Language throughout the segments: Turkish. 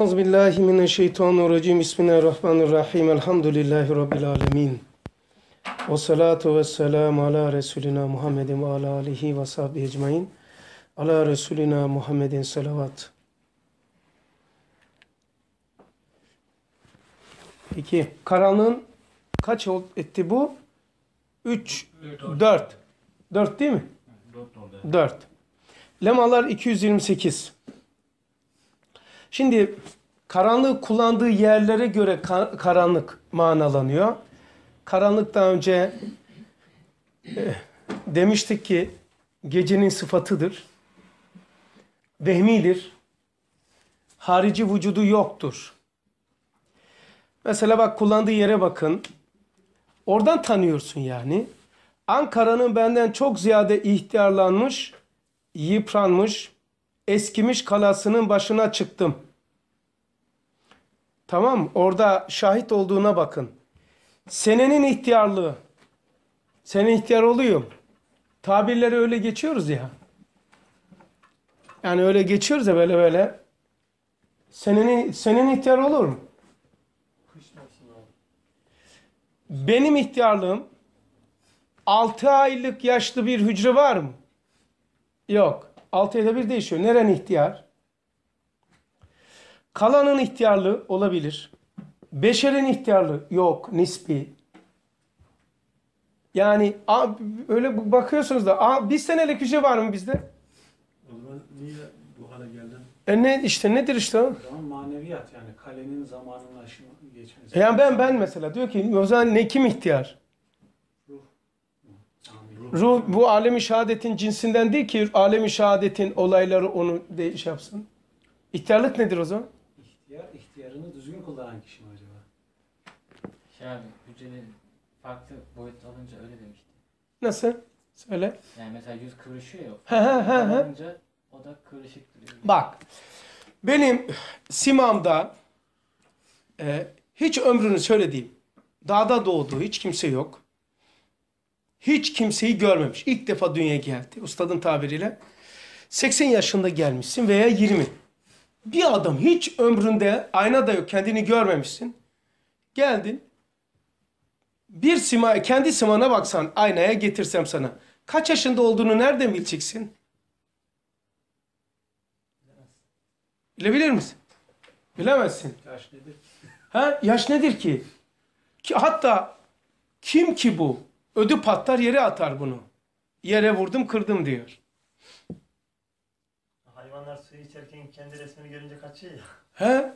Euzubillahimineşşeytanirracim. Bismillahirrahmanirrahim. Elhamdülillahi Rabbil alemin. Ve salatu ve selamu ala Resulina Muhammedin ve ala alihi ve sahbihi ecmain. Ala Resulina Muhammedin salavat. Peki karanlığın kaç etti bu? Üç. Dört. Dört değil mi? Dört. Lemalar 228. Şimdi karanlığı kullandığı yerlere göre karanlık manalanıyor. Karanlık daha önce eh, demiştik ki gecenin sıfatıdır. Vehmidir. Harici vücudu yoktur. Mesela bak kullandığı yere bakın. Oradan tanıyorsun yani. Ankara'nın benden çok ziyade ihtiyarlanmış, yıpranmış, eskimiş kalasının başına çıktım. Tamam Orada şahit olduğuna bakın. Senenin ihtiyarlığı. Sene ihtiyar oluyor. Tabirleri öyle geçiyoruz ya. Yani öyle geçiyoruz ya böyle böyle. Seneni senenin ihtiyar olur mu? Benim ihtiyarlığım 6 aylık yaşlı bir hücre var mı? Yok. 6 ayda bir değişiyor. Neren ihtiyar? Kalanın ihtiyarlığı olabilir. Beşerin ihtiyarlığı yok nispi. Yani a, öyle bakıyorsunuz da a, bir senelik bir şey var mı bizde? O zaman niye bu hale geldin? E ne işte nedir işte? O zaman maneviyat yani kalenin zamanının aşımı geçmesi. Yani ben ben mesela diyor ki o zaman ne kim ihtiyar? Ruh. Ruh, Ruh bu alemi şehadetin cinsinden değil ki alemi şehadetin olayları onu de, şey yapsın. İhtiyarlık nedir o zaman? ihtiyar, ihtiyarını düzgün kullanan kişi mi acaba? Şey abi, hücreleri farklı boyut alınca öyle demişti. Nasıl? Söyle. Yani mesela yüz kıvrışıyor ya. Alınca o da kıvrışık duruyor. Bak, benim simamda e, hiç ömrünü söylediğim, dağda doğduğu hiç kimse yok. Hiç kimseyi görmemiş. İlk defa dünyaya geldi. Ustadın tabiriyle. 80 yaşında gelmişsin veya 20. Bir adam hiç ömründe aynada yok kendini görmemişsin. Geldin. Bir sima, kendi simana baksan aynaya getirsem sana. Kaç yaşında olduğunu nereden bileceksin? Bilebilir misin? Bilemezsin. Yaş nedir? Ha? Yaş nedir ki? ki hatta kim ki bu? Ödü patlar yere atar bunu. Yere vurdum kırdım diyor. Hayvanlar çizerken kendi resmini görünce kaçıyor ya. He?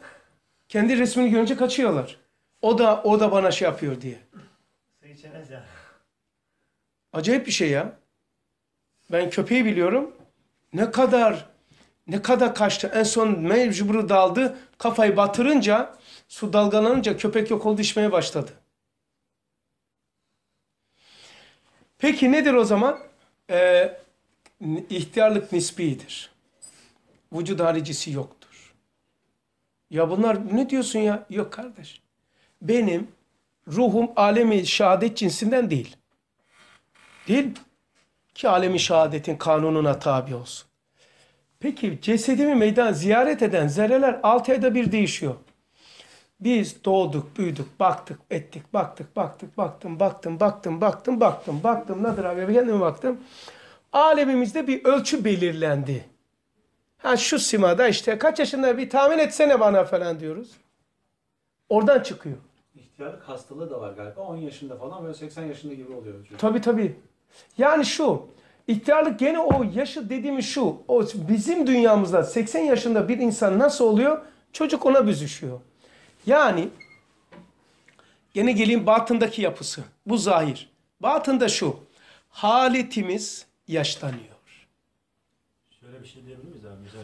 Kendi resmini görünce kaçıyorlar. O da o da bana şey yapıyor diye. Su içemez ya. Acayip bir şey ya. Ben köpeği biliyorum. Ne kadar ne kadar kaçtı. En son mecburu daldı. Kafayı batırınca su dalgalanınca köpek yok oldu içmeye başladı. Peki nedir o zaman? Ee, ihtiyarlık nisbidir vücut haricisi yoktur. Ya bunlar ne diyorsun ya? Yok kardeş. Benim ruhum alemi şehadet cinsinden değil. Değil mi? Ki alemi şehadetin kanununa tabi olsun. Peki cesedimi meydan ziyaret eden zerreler 6 ayda bir değişiyor. Biz doğduk, büyüdük, baktık, ettik, baktık, baktık, baktım, baktım, baktım, baktım, baktım, baktım. Nadir abi kendime baktım. Alemimizde bir ölçü belirlendi. Ha şu simada işte kaç yaşında bir tahmin etsene bana falan diyoruz. Oradan çıkıyor. İhtiyarlık hastalığı da var galiba. 10 yaşında falan böyle 80 yaşında gibi oluyor. Çünkü. Tabii tabii. Yani şu. İhtiyarlık gene o yaşı dediğimiz şu. O bizim dünyamızda 80 yaşında bir insan nasıl oluyor? Çocuk ona büzüşüyor. Yani gene geleyim batındaki yapısı. Bu zahir. Batında şu. Haletimiz yaşlanıyor. Şöyle bir şey diyebilir miyim?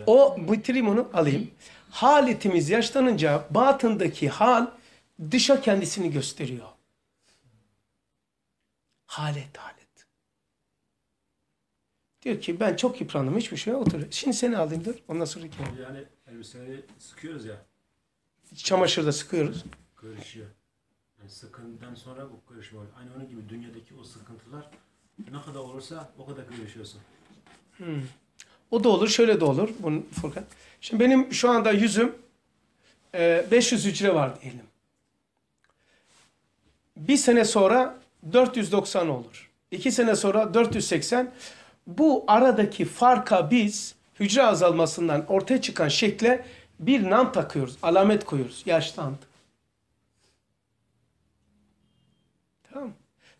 O bitireyim onu alayım. Haletimiz yaşlanınca batındaki hal dışa kendisini gösteriyor. Halet halet. Diyor ki ben çok yıprandım hiçbir şey oturuyor. Şimdi seni alayım dur. Ondan sonra kim? Yani elbiseleri sıkıyoruz ya. Çamaşırda sıkıyoruz. Karışıyor. Yani sıkıntıdan sonra bu karışma var. Aynı onun gibi dünyadaki o sıkıntılar ne kadar olursa o kadar karışıyorsun. Hmm. O da olur, şöyle de olur. Bunun Furkan. Şimdi benim şu anda yüzüm 500 e, hücre var diyelim. Bir sene sonra 490 olur. İki sene sonra 480. Bu aradaki farka biz hücre azalmasından ortaya çıkan şekle bir nam takıyoruz, alamet koyuyoruz. Yaşlandı. Tamam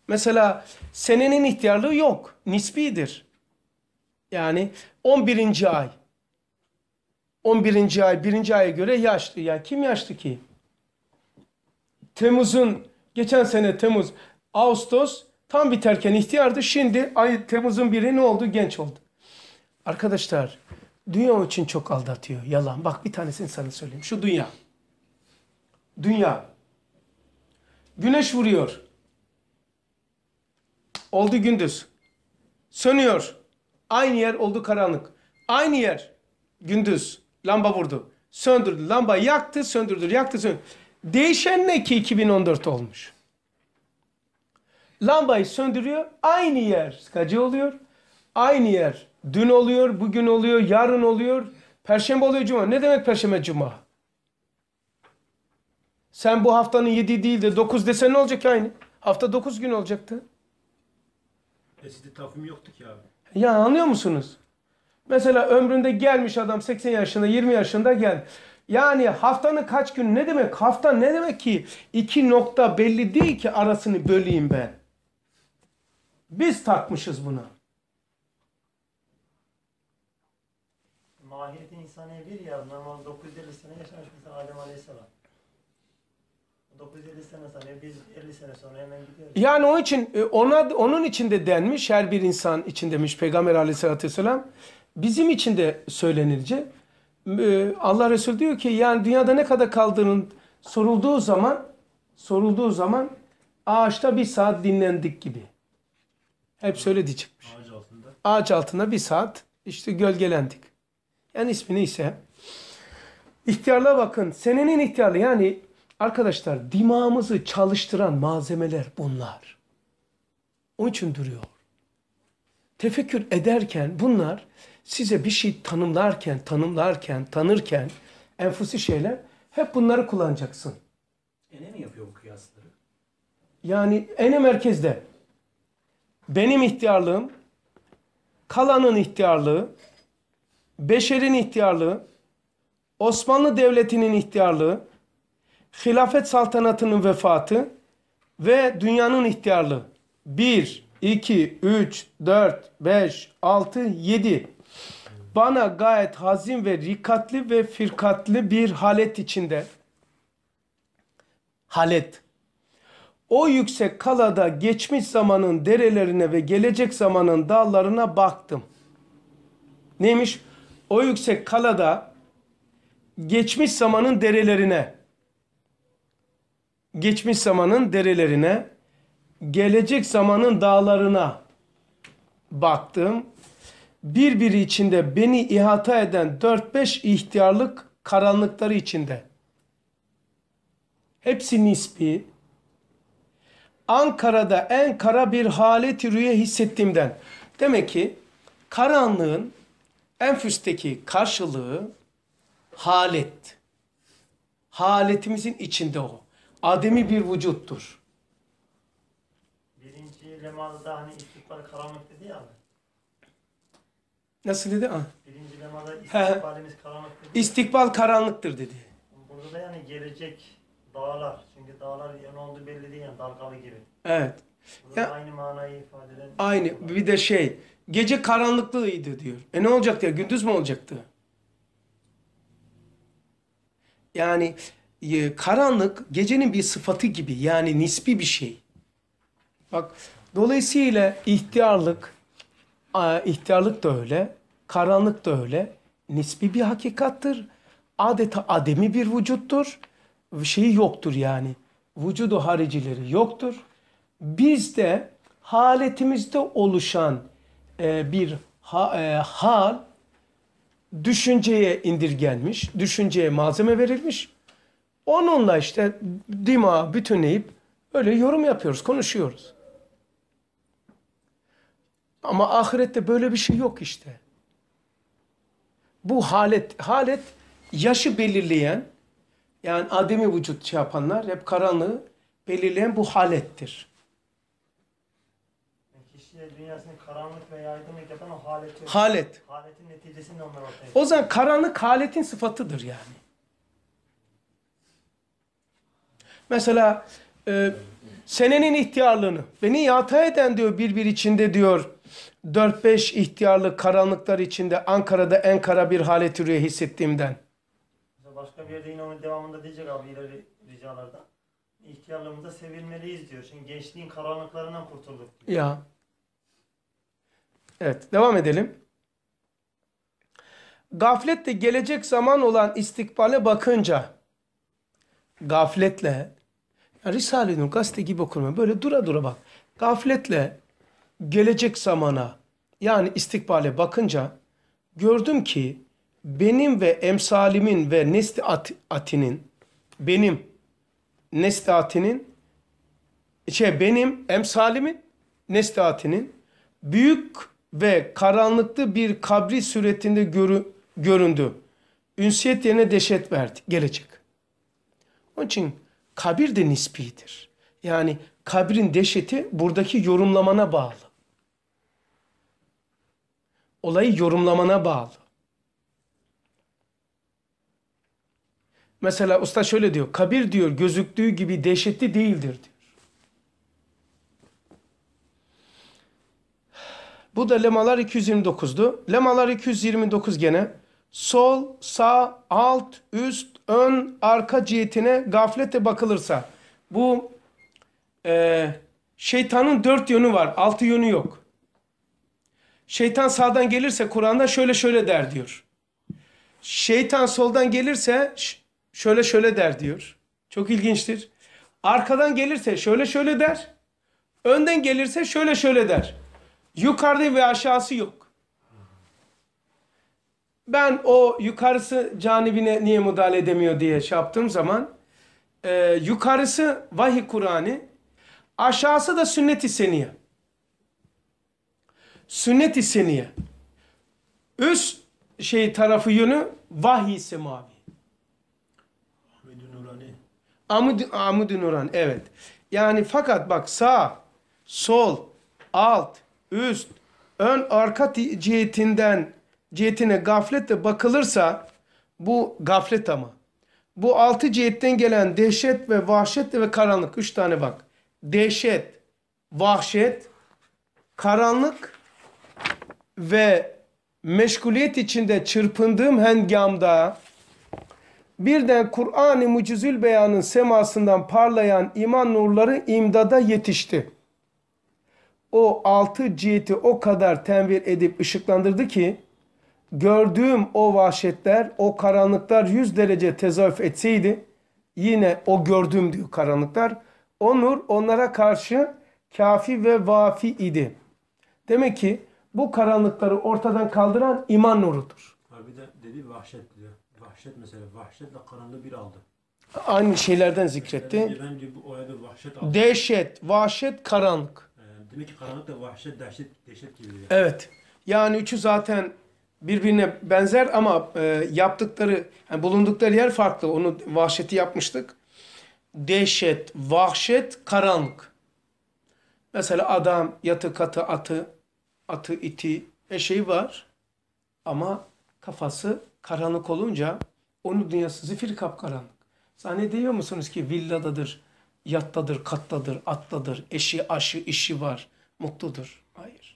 Mesela senenin ihtiyarlığı yok. Nispidir. Yani 11. ay. 11. ay 1. aya göre yaşlı. Ya yani kim yaşlı ki? Temmuz'un geçen sene Temmuz, Ağustos tam biterken ihtiyardı. Şimdi ay Temmuz'un biri ne oldu? Genç oldu. Arkadaşlar dünya için çok aldatıyor. Yalan. Bak bir tanesini sana söyleyeyim. Şu dünya. Dünya. Güneş vuruyor. Oldu gündüz. Sönüyor. Aynı yer oldu karanlık. Aynı yer gündüz lamba vurdu. Söndürdü. Lamba yaktı, söndürdü, yaktı, söndürdü. Değişen ne ki 2014 olmuş? Lambayı söndürüyor. Aynı yer skacı oluyor. Aynı yer dün oluyor, bugün oluyor, yarın oluyor. Perşembe oluyor, cuma. Ne demek perşembe, cuma? Sen bu haftanın yedi değil de dokuz desen ne olacak aynı? Hafta dokuz gün olacaktı. E sizde takvim yoktu ki abi. Ya anlıyor musunuz? Mesela ömründe gelmiş adam 80 yaşında 20 yaşında gel. Yani haftanın kaç gün ne demek? Hafta ne demek ki? İki nokta belli değil ki arasını böleyim ben. Biz takmışız buna. Mahiyeti insan bir ya. Normal 950 sene yaşamış mesela Adem Aleyhisselam. 950 sene sonra, biz 50 sene sonra hemen gidiyoruz. Yani onun için e, ona onun için de denmiş her bir insan için demiş Peygamber Aleyhisselatü Vesselam. Bizim için de söylenilince e, Allah Resul diyor ki yani dünyada ne kadar kaldığının sorulduğu zaman sorulduğu zaman ağaçta bir saat dinlendik gibi. Hep söyle çıkmış. Ağaç altında. Ağaç altında bir saat işte gölgelendik. Yani ismi neyse. İhtiyarlığa bakın. Senenin ihtiyarlığı yani Arkadaşlar dimağımızı çalıştıran malzemeler bunlar. Onun için duruyor. Tefekkür ederken bunlar size bir şey tanımlarken, tanımlarken, tanırken enfusi şeyler hep bunları kullanacaksın. Ene mi yapıyor bu kıyasları? Yani ene merkezde. Benim ihtiyarlığım, kalanın ihtiyarlığı, beşerin ihtiyarlığı, Osmanlı Devleti'nin ihtiyarlığı, hilafet saltanatının vefatı ve dünyanın ihtiyarlığı. 1, 2, 3, 4, 5, 6, 7. Bana gayet hazin ve rikatli ve firkatli bir halet içinde. Halet. O yüksek kalada geçmiş zamanın derelerine ve gelecek zamanın dağlarına baktım. Neymiş? O yüksek kalada geçmiş zamanın derelerine geçmiş zamanın derelerine, gelecek zamanın dağlarına baktım. Birbiri içinde beni ihata eden 4-5 ihtiyarlık karanlıkları içinde. Hepsi nispi. Ankara'da en kara bir haleti rüya hissettiğimden. Demek ki karanlığın en füsteki karşılığı halet. Haletimizin içinde o ademi bir vücuttur. Birinci lemada hani istikbal karanlık dedi ya. Nasıl dedi? Ah. Birinci lemada istikbalimiz karanlık dedi. İstikbal karanlıktır dedi. Burada da yani gelecek dağlar. Çünkü dağlar yan oldu belli değil yani dalgalı gibi. Evet. ya, aynı manayı ifade eden. Aynı. Şey bir de şey. Gece karanlıklıydı diyor. E ne olacaktı ya? Gündüz mü olacaktı? Yani ee, karanlık gecenin bir sıfatı gibi yani nispi bir şey. Bak dolayısıyla ihtiyarlık, ihtiyarlık da öyle, karanlık da öyle. Nispi bir hakikattır. Adeta ademi bir vücuttur. bir Şeyi yoktur yani. Vücudu haricileri yoktur. Biz de haletimizde oluşan e, bir e, hal düşünceye indirgenmiş, düşünceye malzeme verilmiş Onunla işte dima bütünleyip öyle yorum yapıyoruz, konuşuyoruz. Ama ahirette böyle bir şey yok işte. Bu halet, halet yaşı belirleyen, yani ademi vücut şey yapanlar, hep karanlığı belirleyen bu halettir. Yani kişiye dünyasını karanlık ve yaygınlık yapan o halet. Halet. Haletin neticesinde onlar ortaya O zaman karanlık haletin sıfatıdır yani. Mesela e, senenin ihtiyarlığını. Beni yata eden diyor bir bir içinde diyor 4-5 ihtiyarlı karanlıklar içinde Ankara'da en kara bir hale rüya hissettiğimden. Başka bir yerde yine onun devamında diyecek abi ileri ricalarda. İhtiyarlığımıza sevilmeliyiz diyor. Şimdi gençliğin karanlıklarından kurtulduk. Diyor. Ya. Evet devam edelim. Gaflette gelecek zaman olan istikbale bakınca gafletle yani Risale-i Nur gazete gibi okurma böyle dura dura bak. Gafletle gelecek zamana yani istikbale bakınca gördüm ki benim ve emsalimin ve nesli at, atinin benim nesli atinin şey benim emsalimin nesli atinin büyük ve karanlıklı bir kabri suretinde görü, göründü. Ünsiyet yerine deşet verdi. Gelecek. Onun için kabir de nispidir. Yani kabrin deşeti buradaki yorumlamana bağlı. Olayı yorumlamana bağlı. Mesela usta şöyle diyor. Kabir diyor gözüktüğü gibi dehşetli değildir diyor. Bu da lemalar 229'du. Lemalar 229 gene sol, sağ, alt, üst, ön arka cihetine gaflete bakılırsa bu e, şeytanın dört yönü var altı yönü yok. Şeytan sağdan gelirse Kur'an'da şöyle şöyle der diyor. Şeytan soldan gelirse şöyle şöyle der diyor. Çok ilginçtir. Arkadan gelirse şöyle şöyle der. Önden gelirse şöyle şöyle der. Yukarıda ve aşağısı yok. Ben o yukarısı canibine niye müdahale edemiyor diye şey yaptığım zaman e, yukarısı vahiy Kur'an'ı aşağısı da sünnet-i seniye. Sünnet-i seniye. Üst şey tarafı yönü vahiy semavi. Ahmet-i Nurani. Ahmet-i Ahmet Nurani evet. Yani fakat bak sağ, sol, alt, üst, ön arka cihetinden cihetine gafletle bakılırsa bu gaflet ama. Bu altı cihetten gelen dehşet ve vahşet ve karanlık. Üç tane bak. Dehşet, vahşet, karanlık ve meşguliyet içinde çırpındığım hengamda birden Kur'an-ı Mucizül Beyan'ın semasından parlayan iman nurları imdada yetişti. O altı ciheti o kadar tenvir edip ışıklandırdı ki gördüğüm o vahşetler, o karanlıklar 100 derece tezahür etseydi yine o gördüğüm diyor karanlıklar. O nur onlara karşı kafi ve vafi idi. Demek ki bu karanlıkları ortadan kaldıran iman nurudur. Abi de dedi vahşet diyor. Vahşet mesela vahşetle karanlığı bir aldı. Aynı şeylerden zikretti. Bence bu o ayda vahşet aldı. Dehşet, vahşet, karanlık. Ee, demek ki karanlık da vahşet, dehşet, dehşet gibi. Evet. Yani üçü zaten birbirine benzer ama e, yaptıkları, yani bulundukları yer farklı. Onu vahşeti yapmıştık. Dehşet, vahşet, karanlık. Mesela adam yatı katı atı, atı iti eşeği var ama kafası karanlık olunca onun dünyası zifir kapkaranlık. Zannediyor musunuz ki villadadır, yattadır, katladır atladır eşi, aşı, işi var, mutludur. Hayır.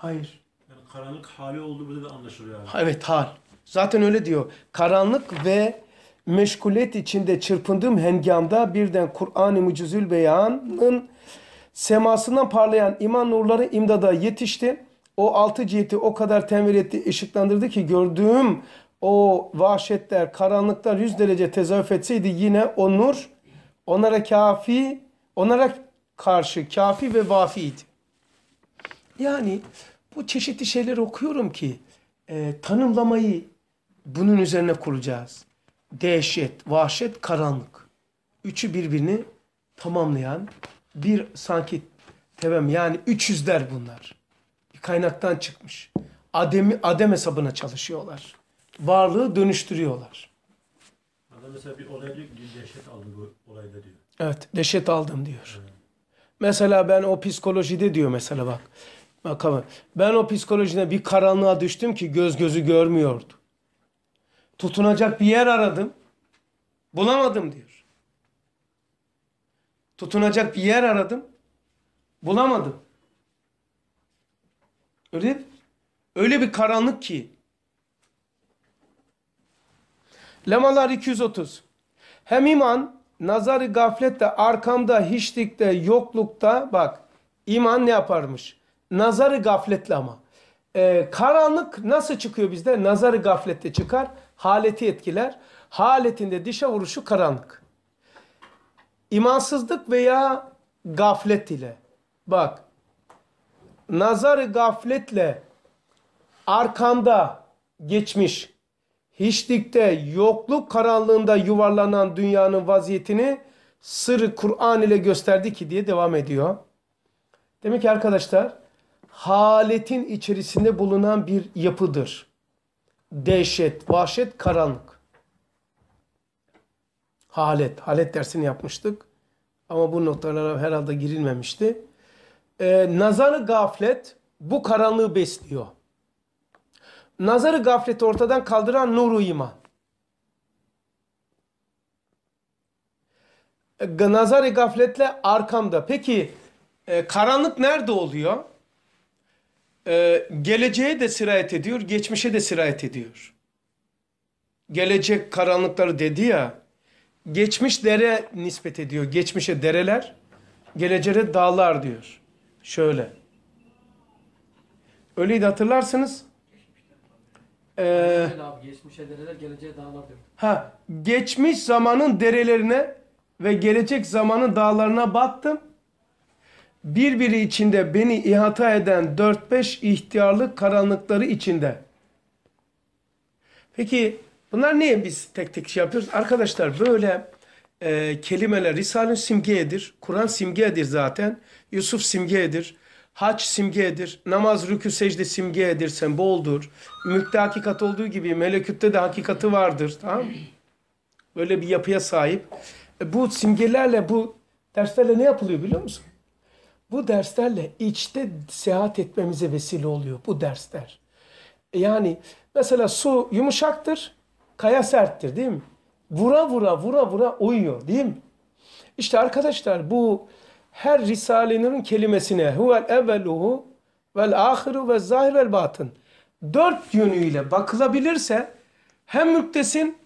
Hayır. Yani karanlık hali oldu burada da anlaşılıyor. Yani. Evet hal. Zaten öyle diyor. Karanlık ve meşgulet içinde çırpındığım hengamda birden Kur'an-ı Mucizül Beyan'ın semasından parlayan iman nurları imdada yetişti. O altı ciheti o kadar temir etti, ışıklandırdı ki gördüğüm o vahşetler, karanlıklar yüz derece tezahür etseydi yine o nur onlara kafi, onlara karşı kafi ve vafiydi. Yani bu çeşitli şeyler okuyorum ki e, tanımlamayı bunun üzerine kuracağız. Dehşet, vahşet, karanlık. Üçü birbirini tamamlayan bir sanki tevem yani 300'ler bunlar. Bir kaynaktan çıkmış. Adem adem hesabına çalışıyorlar. Varlığı dönüştürüyorlar. Adem mesela bir olay diyor dehşet aldım bu olayda diyor. Evet dehşet aldım diyor. Evet. Mesela ben o psikolojide diyor mesela bak makamı. Ben o psikolojine bir karanlığa düştüm ki göz gözü görmüyordu. Tutunacak bir yer aradım. Bulamadım diyor. Tutunacak bir yer aradım. Bulamadım. Öyle öyle bir karanlık ki. Lemalar 230. Hem iman nazarı gaflette, arkamda, hiçlikte, yoklukta bak iman ne yaparmış? nazarı gafletle ama. Ee, karanlık nasıl çıkıyor bizde? Nazarı gaflette çıkar. Haleti etkiler. Haletinde dişe vuruşu karanlık. İmansızlık veya gaflet ile. Bak. Nazarı gafletle arkanda geçmiş hiçlikte, yokluk karanlığında yuvarlanan dünyanın vaziyetini sırrı Kur'an ile gösterdi ki diye devam ediyor. Demek ki arkadaşlar haletin içerisinde bulunan bir yapıdır. Dehşet, vahşet, karanlık. Halet, halet dersini yapmıştık. Ama bu noktalara herhalde girilmemişti. Ee, nazarı gaflet bu karanlığı besliyor. Nazarı gafleti ortadan kaldıran nuru iman. Ee, nazarı gafletle arkamda. Peki e, karanlık nerede oluyor? e, geleceğe de sirayet ediyor, geçmişe de sirayet ediyor. Gelecek karanlıkları dedi ya, geçmiş dere nispet ediyor. Geçmişe dereler, geleceğe dağlar diyor. Şöyle. Öyleydi hatırlarsınız. Ee, geçmişe dereler, geleceğe dağlar diyor. Ha, geçmiş zamanın derelerine ve gelecek zamanın dağlarına baktım birbiri içinde beni ihata eden 4-5 ihtiyarlık karanlıkları içinde. Peki bunlar niye biz tek tek şey yapıyoruz? Arkadaşlar böyle e, kelimeler Risale-i Simge'dir. Kur'an simgedir zaten. Yusuf simgedir. Haç simgedir. Namaz, rükü, secde simgedir. Semboldur. Mülkte hakikat olduğu gibi melekütte de hakikati vardır. Tamam mı? Böyle bir yapıya sahip. E, bu simgelerle bu derslerle ne yapılıyor biliyor musun? Bu derslerle içte seyahat etmemize vesile oluyor bu dersler. Yani mesela su yumuşaktır, kaya serttir değil mi? Vura vura vura vura uyuyor değil mi? İşte arkadaşlar bu her risalenin kelimesine huvel evveluhu vel ahiru ve zahir vel batın dört yönüyle bakılabilirse hem müktesin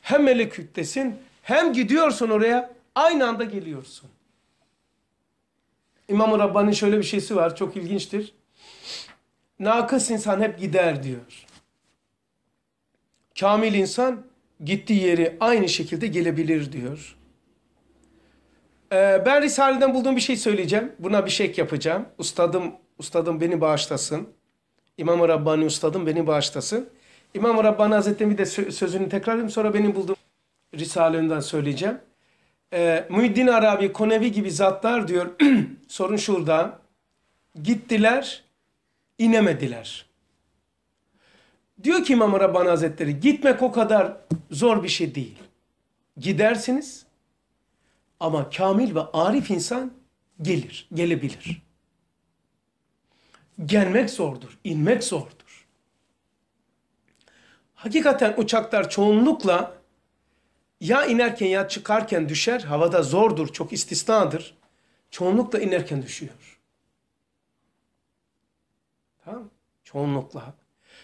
hem melek hüktesin hem gidiyorsun oraya aynı anda geliyorsun. İmam-ı Rabbani şöyle bir şeysi var. Çok ilginçtir. Nakıs insan hep gider diyor. Kamil insan gittiği yeri aynı şekilde gelebilir diyor. Ee, ben Risale'den bulduğum bir şey söyleyeceğim. Buna bir şek yapacağım. Ustadım, ustadım beni bağışlasın. İmam-ı Rabbani ustadım beni bağışlasın. İmam-ı Rabbani Hazretleri'nin bir de sözünü tekrar edeyim. Sonra benim bulduğum Risale'nden söyleyeceğim e, ee, Muhiddin Arabi, Konevi gibi zatlar diyor sorun şurada. Gittiler, inemediler. Diyor ki İmam Rabbani Hazretleri gitmek o kadar zor bir şey değil. Gidersiniz ama kamil ve arif insan gelir, gelebilir. Gelmek zordur, inmek zordur. Hakikaten uçaklar çoğunlukla ya inerken ya çıkarken düşer. Havada zordur, çok istisnadır. Çoğunlukla inerken düşüyor. Tamam Çoğunlukla.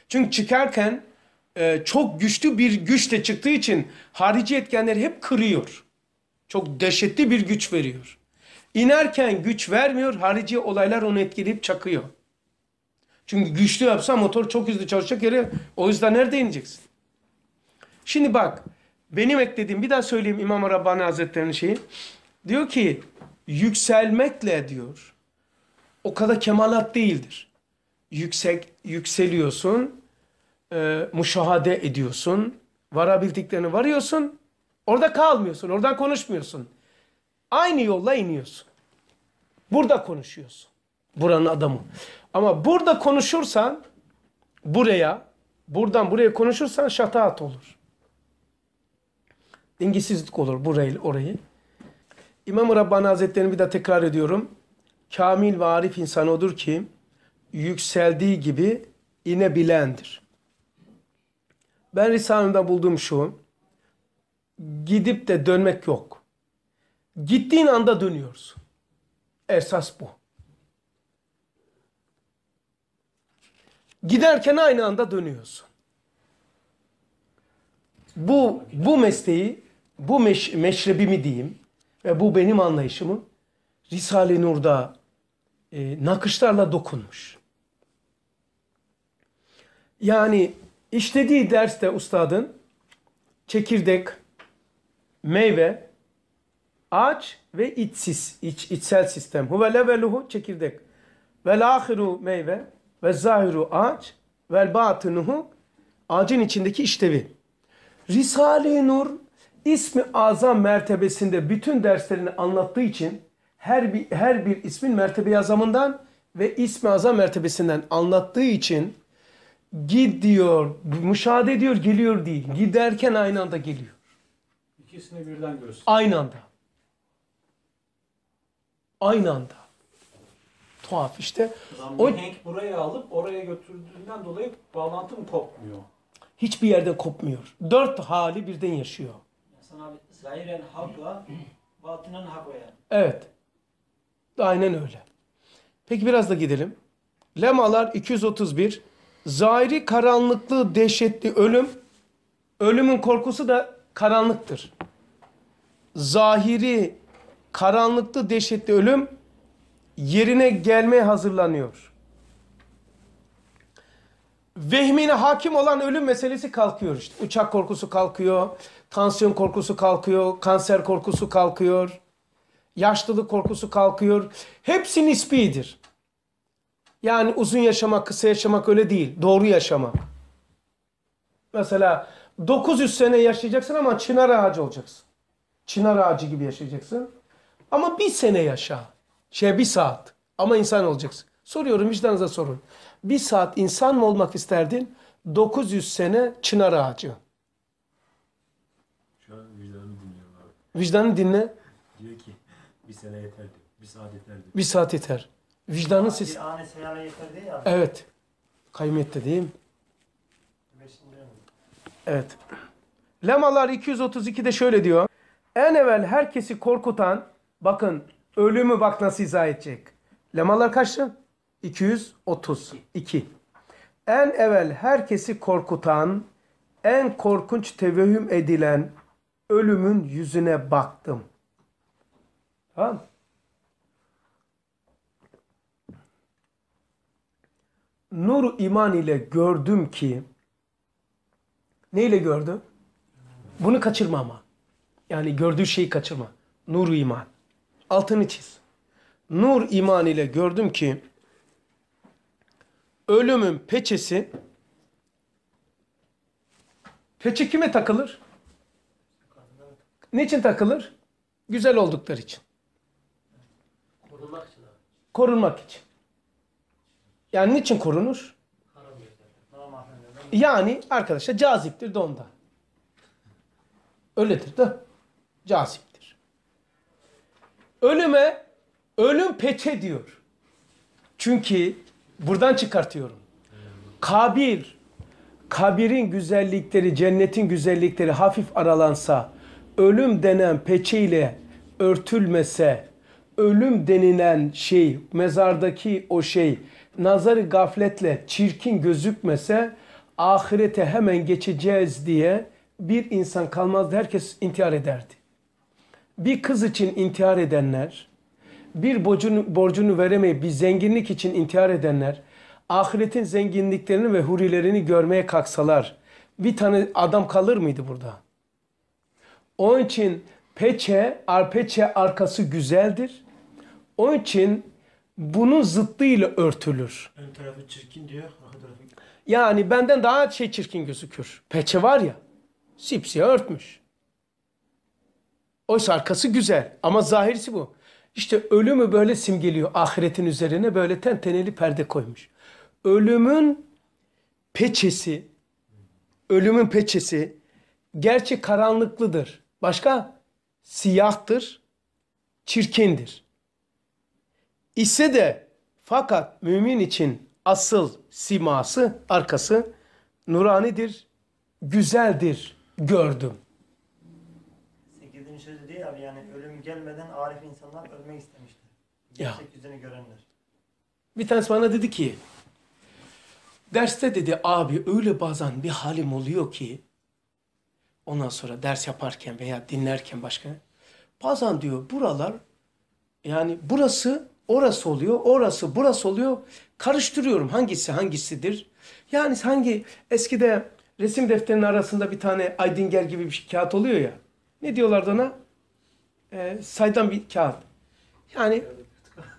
Çünkü çıkarken e, çok güçlü bir güçle çıktığı için harici etkenleri hep kırıyor. Çok dehşetli bir güç veriyor. İnerken güç vermiyor, harici olaylar onu etkileyip çakıyor. Çünkü güçlü yapsa motor çok hızlı çalışacak yere o yüzden nerede ineceksin? Şimdi bak benim eklediğim bir daha söyleyeyim İmam Rabbani Hazretleri'nin şeyi. Diyor ki yükselmekle diyor o kadar kemalat değildir. Yüksek yükseliyorsun, e, müşahade ediyorsun, varabildiklerini varıyorsun. Orada kalmıyorsun, oradan konuşmuyorsun. Aynı yolla iniyorsun. Burada konuşuyorsun. Buranın adamı. Ama burada konuşursan buraya, buradan buraya konuşursan şataat olur dengesizlik olur burayı orayı. İmam-ı Rabbani Hazretleri'ni bir de tekrar ediyorum. Kamil ve arif insan odur ki yükseldiği gibi inebilendir. Ben Risale'mde bulduğum şu. Gidip de dönmek yok. Gittiğin anda dönüyorsun. Esas bu. Giderken aynı anda dönüyorsun. Bu bu mesleği bu meş, meşrebimi diyeyim ve bu benim anlayışımı Risale-i Nur'da e, nakışlarla dokunmuş. Yani işlediği derste ustadın çekirdek, meyve, ağaç ve içsiz, iç, içsel sistem. Huve leveluhu çekirdek. Vel ahiru meyve ve zahiru ağaç vel batınuhu ağacın içindeki işlevi. Risale-i Nur ismi azam mertebesinde bütün derslerini anlattığı için her bir, her bir ismin mertebe azamından ve ismi azam mertebesinden anlattığı için git diyor, müşahede ediyor, geliyor değil. Giderken aynı anda geliyor. İkisini birden görsün. Aynı anda. Aynı anda. Tuhaf işte. Zaman o Hank buraya alıp oraya götürdüğünden dolayı bağlantı mı kopmuyor? Hiçbir yerde kopmuyor. Dört hali birden yaşıyor sana zahiren hakla, batinen hakla Evet. Aynen öyle. Peki biraz da gidelim. Lemalar 231. Zahiri karanlıklığı dehşetli ölüm. Ölümün korkusu da karanlıktır. Zahiri karanlıklı dehşetli ölüm yerine gelmeye hazırlanıyor. Vehmine hakim olan ölüm meselesi kalkıyor işte. Uçak korkusu kalkıyor Tansiyon korkusu kalkıyor, kanser korkusu kalkıyor, yaşlılık korkusu kalkıyor. Hepsi nispidir. Yani uzun yaşamak, kısa yaşamak öyle değil. Doğru yaşamak. Mesela 900 sene yaşayacaksın ama çınar ağacı olacaksın. Çınar ağacı gibi yaşayacaksın. Ama bir sene yaşa. Şey bir saat. Ama insan olacaksın. Soruyorum vicdanınıza sorun. Bir saat insan mı olmak isterdin? 900 sene çınar ağacı. Vicdanını dinle. Diyor ki bir sene yeter diyor. Bir saat yeter diyor. Bir saat yeter. Vicdanın sesi. Bir ane yeter değil ya. Evet. Kaymette değil mi? mi? Evet. Lemalar 232'de şöyle diyor. En evvel herkesi korkutan bakın ölümü bak nasıl izah edecek. Lemalar kaçtı? 232. En evvel herkesi korkutan, en korkunç tevehüm edilen, ölümün yüzüne baktım. Tamam Nur iman ile gördüm ki Ne ile gördüm? Bunu kaçırma ama. Yani gördüğü şeyi kaçırma. Nur iman. Altını çiz. Nur iman ile gördüm ki ölümün peçesi peçe kime takılır? Niçin takılır? Güzel oldukları için. Korunmak için. Korunmak için. Yani niçin korunur? Yani arkadaşlar caziptir de ondan. Öyledir de. Caziptir. Ölüme ölüm peçe diyor. Çünkü buradan çıkartıyorum. Kabir, kabirin güzellikleri, cennetin güzellikleri hafif aralansa ölüm denen peçeyle örtülmese, ölüm denilen şey, mezardaki o şey nazarı gafletle çirkin gözükmese ahirete hemen geçeceğiz diye bir insan kalmazdı. Herkes intihar ederdi. Bir kız için intihar edenler, bir borcunu, borcunu veremeyip bir zenginlik için intihar edenler, ahiretin zenginliklerini ve hurilerini görmeye kalksalar bir tane adam kalır mıydı burada? Onun için peçe, arpeçe arkası güzeldir. Onun için bunun zıttı ile örtülür. Ön tarafı çirkin diyor, Yani benden daha şey çirkin gözükür. Peçe var ya, sipsiyah örtmüş. Oysa arkası güzel ama zahirisi bu. İşte ölümü böyle simgeliyor. Ahiretin üzerine böyle ten teneli perde koymuş. Ölümün peçesi, ölümün peçesi gerçi karanlıklıdır. Başka? Siyahtır, çirkindir. İse de fakat mümin için asıl siması, arkası nuranidir, güzeldir gördüm. Sekizin sözü değil abi yani ölüm gelmeden arif insanlar ölmek istemişti. Gerçek yüzünü görenler. Bir tanesi bana dedi ki, derste dedi abi öyle bazen bir halim oluyor ki Ondan sonra ders yaparken veya dinlerken başka. Bazen diyor buralar yani burası orası oluyor, orası burası oluyor. Karıştırıyorum hangisi hangisidir. Yani hangi eskide resim defterinin arasında bir tane Aydinger gibi bir kağıt oluyor ya. Ne diyorlardı ona? Ee, saydam bir kağıt. Yani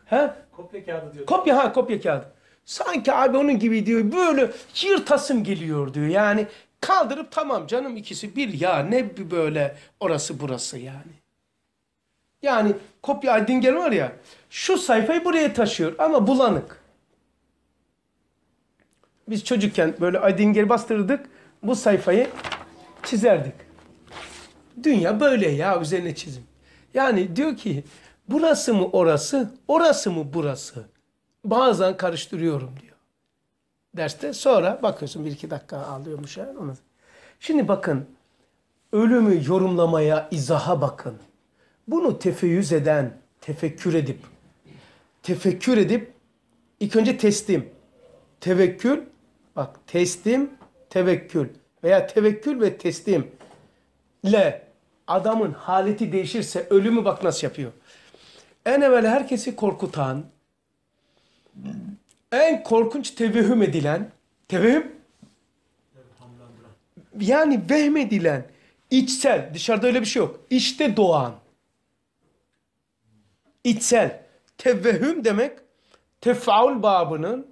he? Kopya kağıdı diyor. Kopya ha kopya kağıdı. Sanki abi onun gibi diyor böyle yırtasım geliyor diyor. Yani Kaldırıp tamam canım ikisi bir ya ne bir böyle orası burası yani. Yani kopya Aydinger var ya şu sayfayı buraya taşıyor ama bulanık. Biz çocukken böyle Aydinger bastırdık bu sayfayı çizerdik. Dünya böyle ya üzerine çizim. Yani diyor ki burası mı orası, orası mı burası? Bazen karıştırıyorum diyor derste. Sonra bakıyorsun bir iki dakika alıyormuş ya. Onu. Şimdi bakın ölümü yorumlamaya, izaha bakın. Bunu tefeyyüz eden, tefekkür edip, tefekkür edip ilk önce teslim, tevekkül, bak teslim, tevekkül veya tevekkül ve teslim ile adamın haleti değişirse ölümü bak nasıl yapıyor. En evvel herkesi korkutan, en korkunç tevehüm edilen, tevehüm yani vehmedilen, içsel, dışarıda öyle bir şey yok. İçte doğan. içsel Tevehüm demek tefaul babının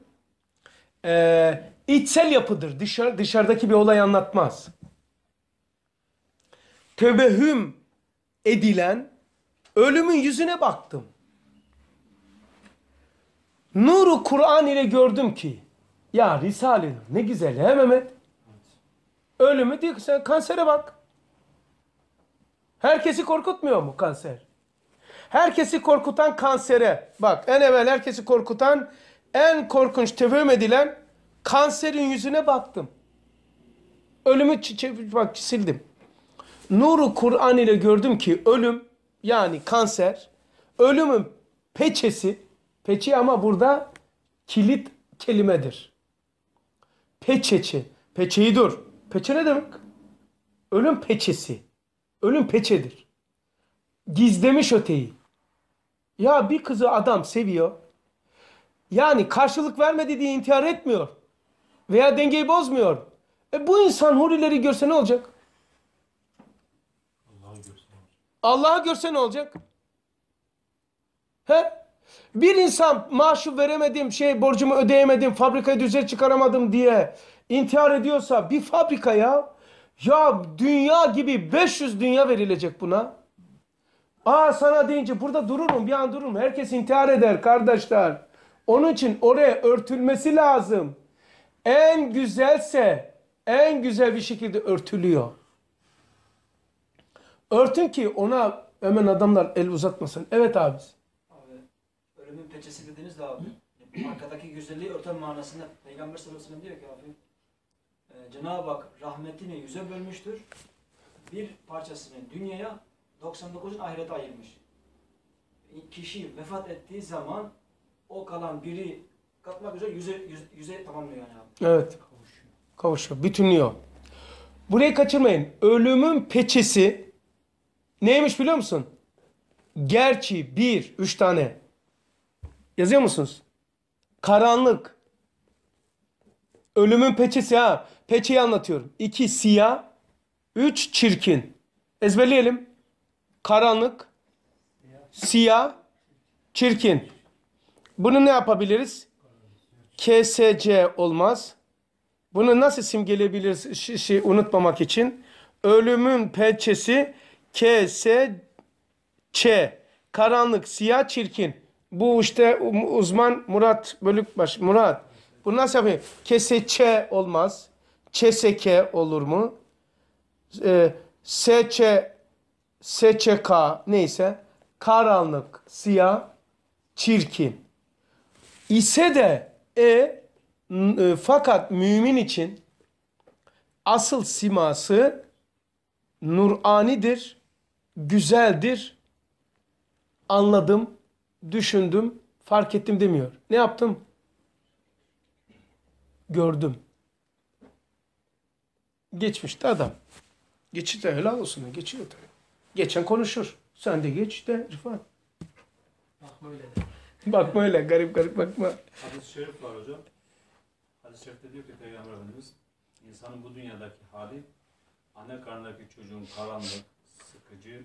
e, içsel yapıdır. Dışarı, dışarıdaki bir olay anlatmaz. Tevehüm edilen ölümün yüzüne baktım. Nuru Kur'an ile gördüm ki. Ya Risale ne güzel he Mehmet. Ölümü diyor ki sen kansere bak. Herkesi korkutmuyor mu kanser? Herkesi korkutan kansere. Bak en evvel herkesi korkutan en korkunç tevhüm edilen kanserin yüzüne baktım. Ölümü bak sildim. Nuru Kur'an ile gördüm ki ölüm yani kanser ölümün peçesi Peçi ama burada kilit kelimedir. Peçeçi. Peçeyi dur. Peçe ne demek? Ölüm peçesi. Ölüm peçedir. Gizlemiş öteyi. Ya bir kızı adam seviyor. Yani karşılık vermedi diye intihar etmiyor. Veya dengeyi bozmuyor. E bu insan hurileri görse ne olacak? Allah'ı görse ne olacak? He? Bir insan maaşı veremedim, şey borcumu ödeyemedim, fabrikayı düze çıkaramadım diye intihar ediyorsa bir fabrikaya ya. Ya dünya gibi 500 dünya verilecek buna. Aa sana deyince burada dururum bir an dururum. Herkes intihar eder kardeşler. Onun için oraya örtülmesi lazım. En güzelse en güzel bir şekilde örtülüyor. Örtün ki ona hemen adamlar el uzatmasın. Evet abisi pençesi dediniz de abi. arkadaki güzelliği örten manasında Peygamber sallallahu aleyhi ve sellem diyor ki abi e, Cenab-ı Hak rahmetini yüze bölmüştür. Bir parçasını dünyaya 99'un ahirete ayırmış. E, kişi vefat ettiği zaman o kalan biri katmak üzere yüze, yüze, yüze tamamlıyor yani abi. Evet. Kavuşuyor. Kavuşuyor. Bütünlüyor. Burayı kaçırmayın. Ölümün peçesi neymiş biliyor musun? Gerçi bir, üç tane Yazıyor musunuz? Karanlık. Ölümün peçesi ha. Peçeyi anlatıyorum. İki siyah. Üç çirkin. Ezberleyelim. Karanlık. Siyah. Çirkin. Bunu ne yapabiliriz? KSC olmaz. Bunu nasıl simgeleyebiliriz şey, unutmamak için? Ölümün peçesi KSC. Karanlık, siyah, çirkin. Bu işte um, uzman Murat Bölükbaş. Murat. Bu nasıl yapayım? Keseçe olmaz. Çeseke olur mu? E, seçe SÇK neyse karanlık, siyah, çirkin. İse de e, e fakat mümin için asıl siması nuranidir, güzeldir. Anladım, düşündüm, fark ettim demiyor. Ne yaptım? Gördüm. Geçmişte adam. Geçişte helal olsun. Geçiyor tabii. Geçen konuşur. Sen de geç de Rıfat. Bakma öyle de. bakma öyle. Garip garip bakma. Hadis-i şerif var hocam. Hadis-i şerifte diyor ki Peygamber Efendimiz insanın bu dünyadaki hali anne karnındaki çocuğun karanlık, sıkıcı,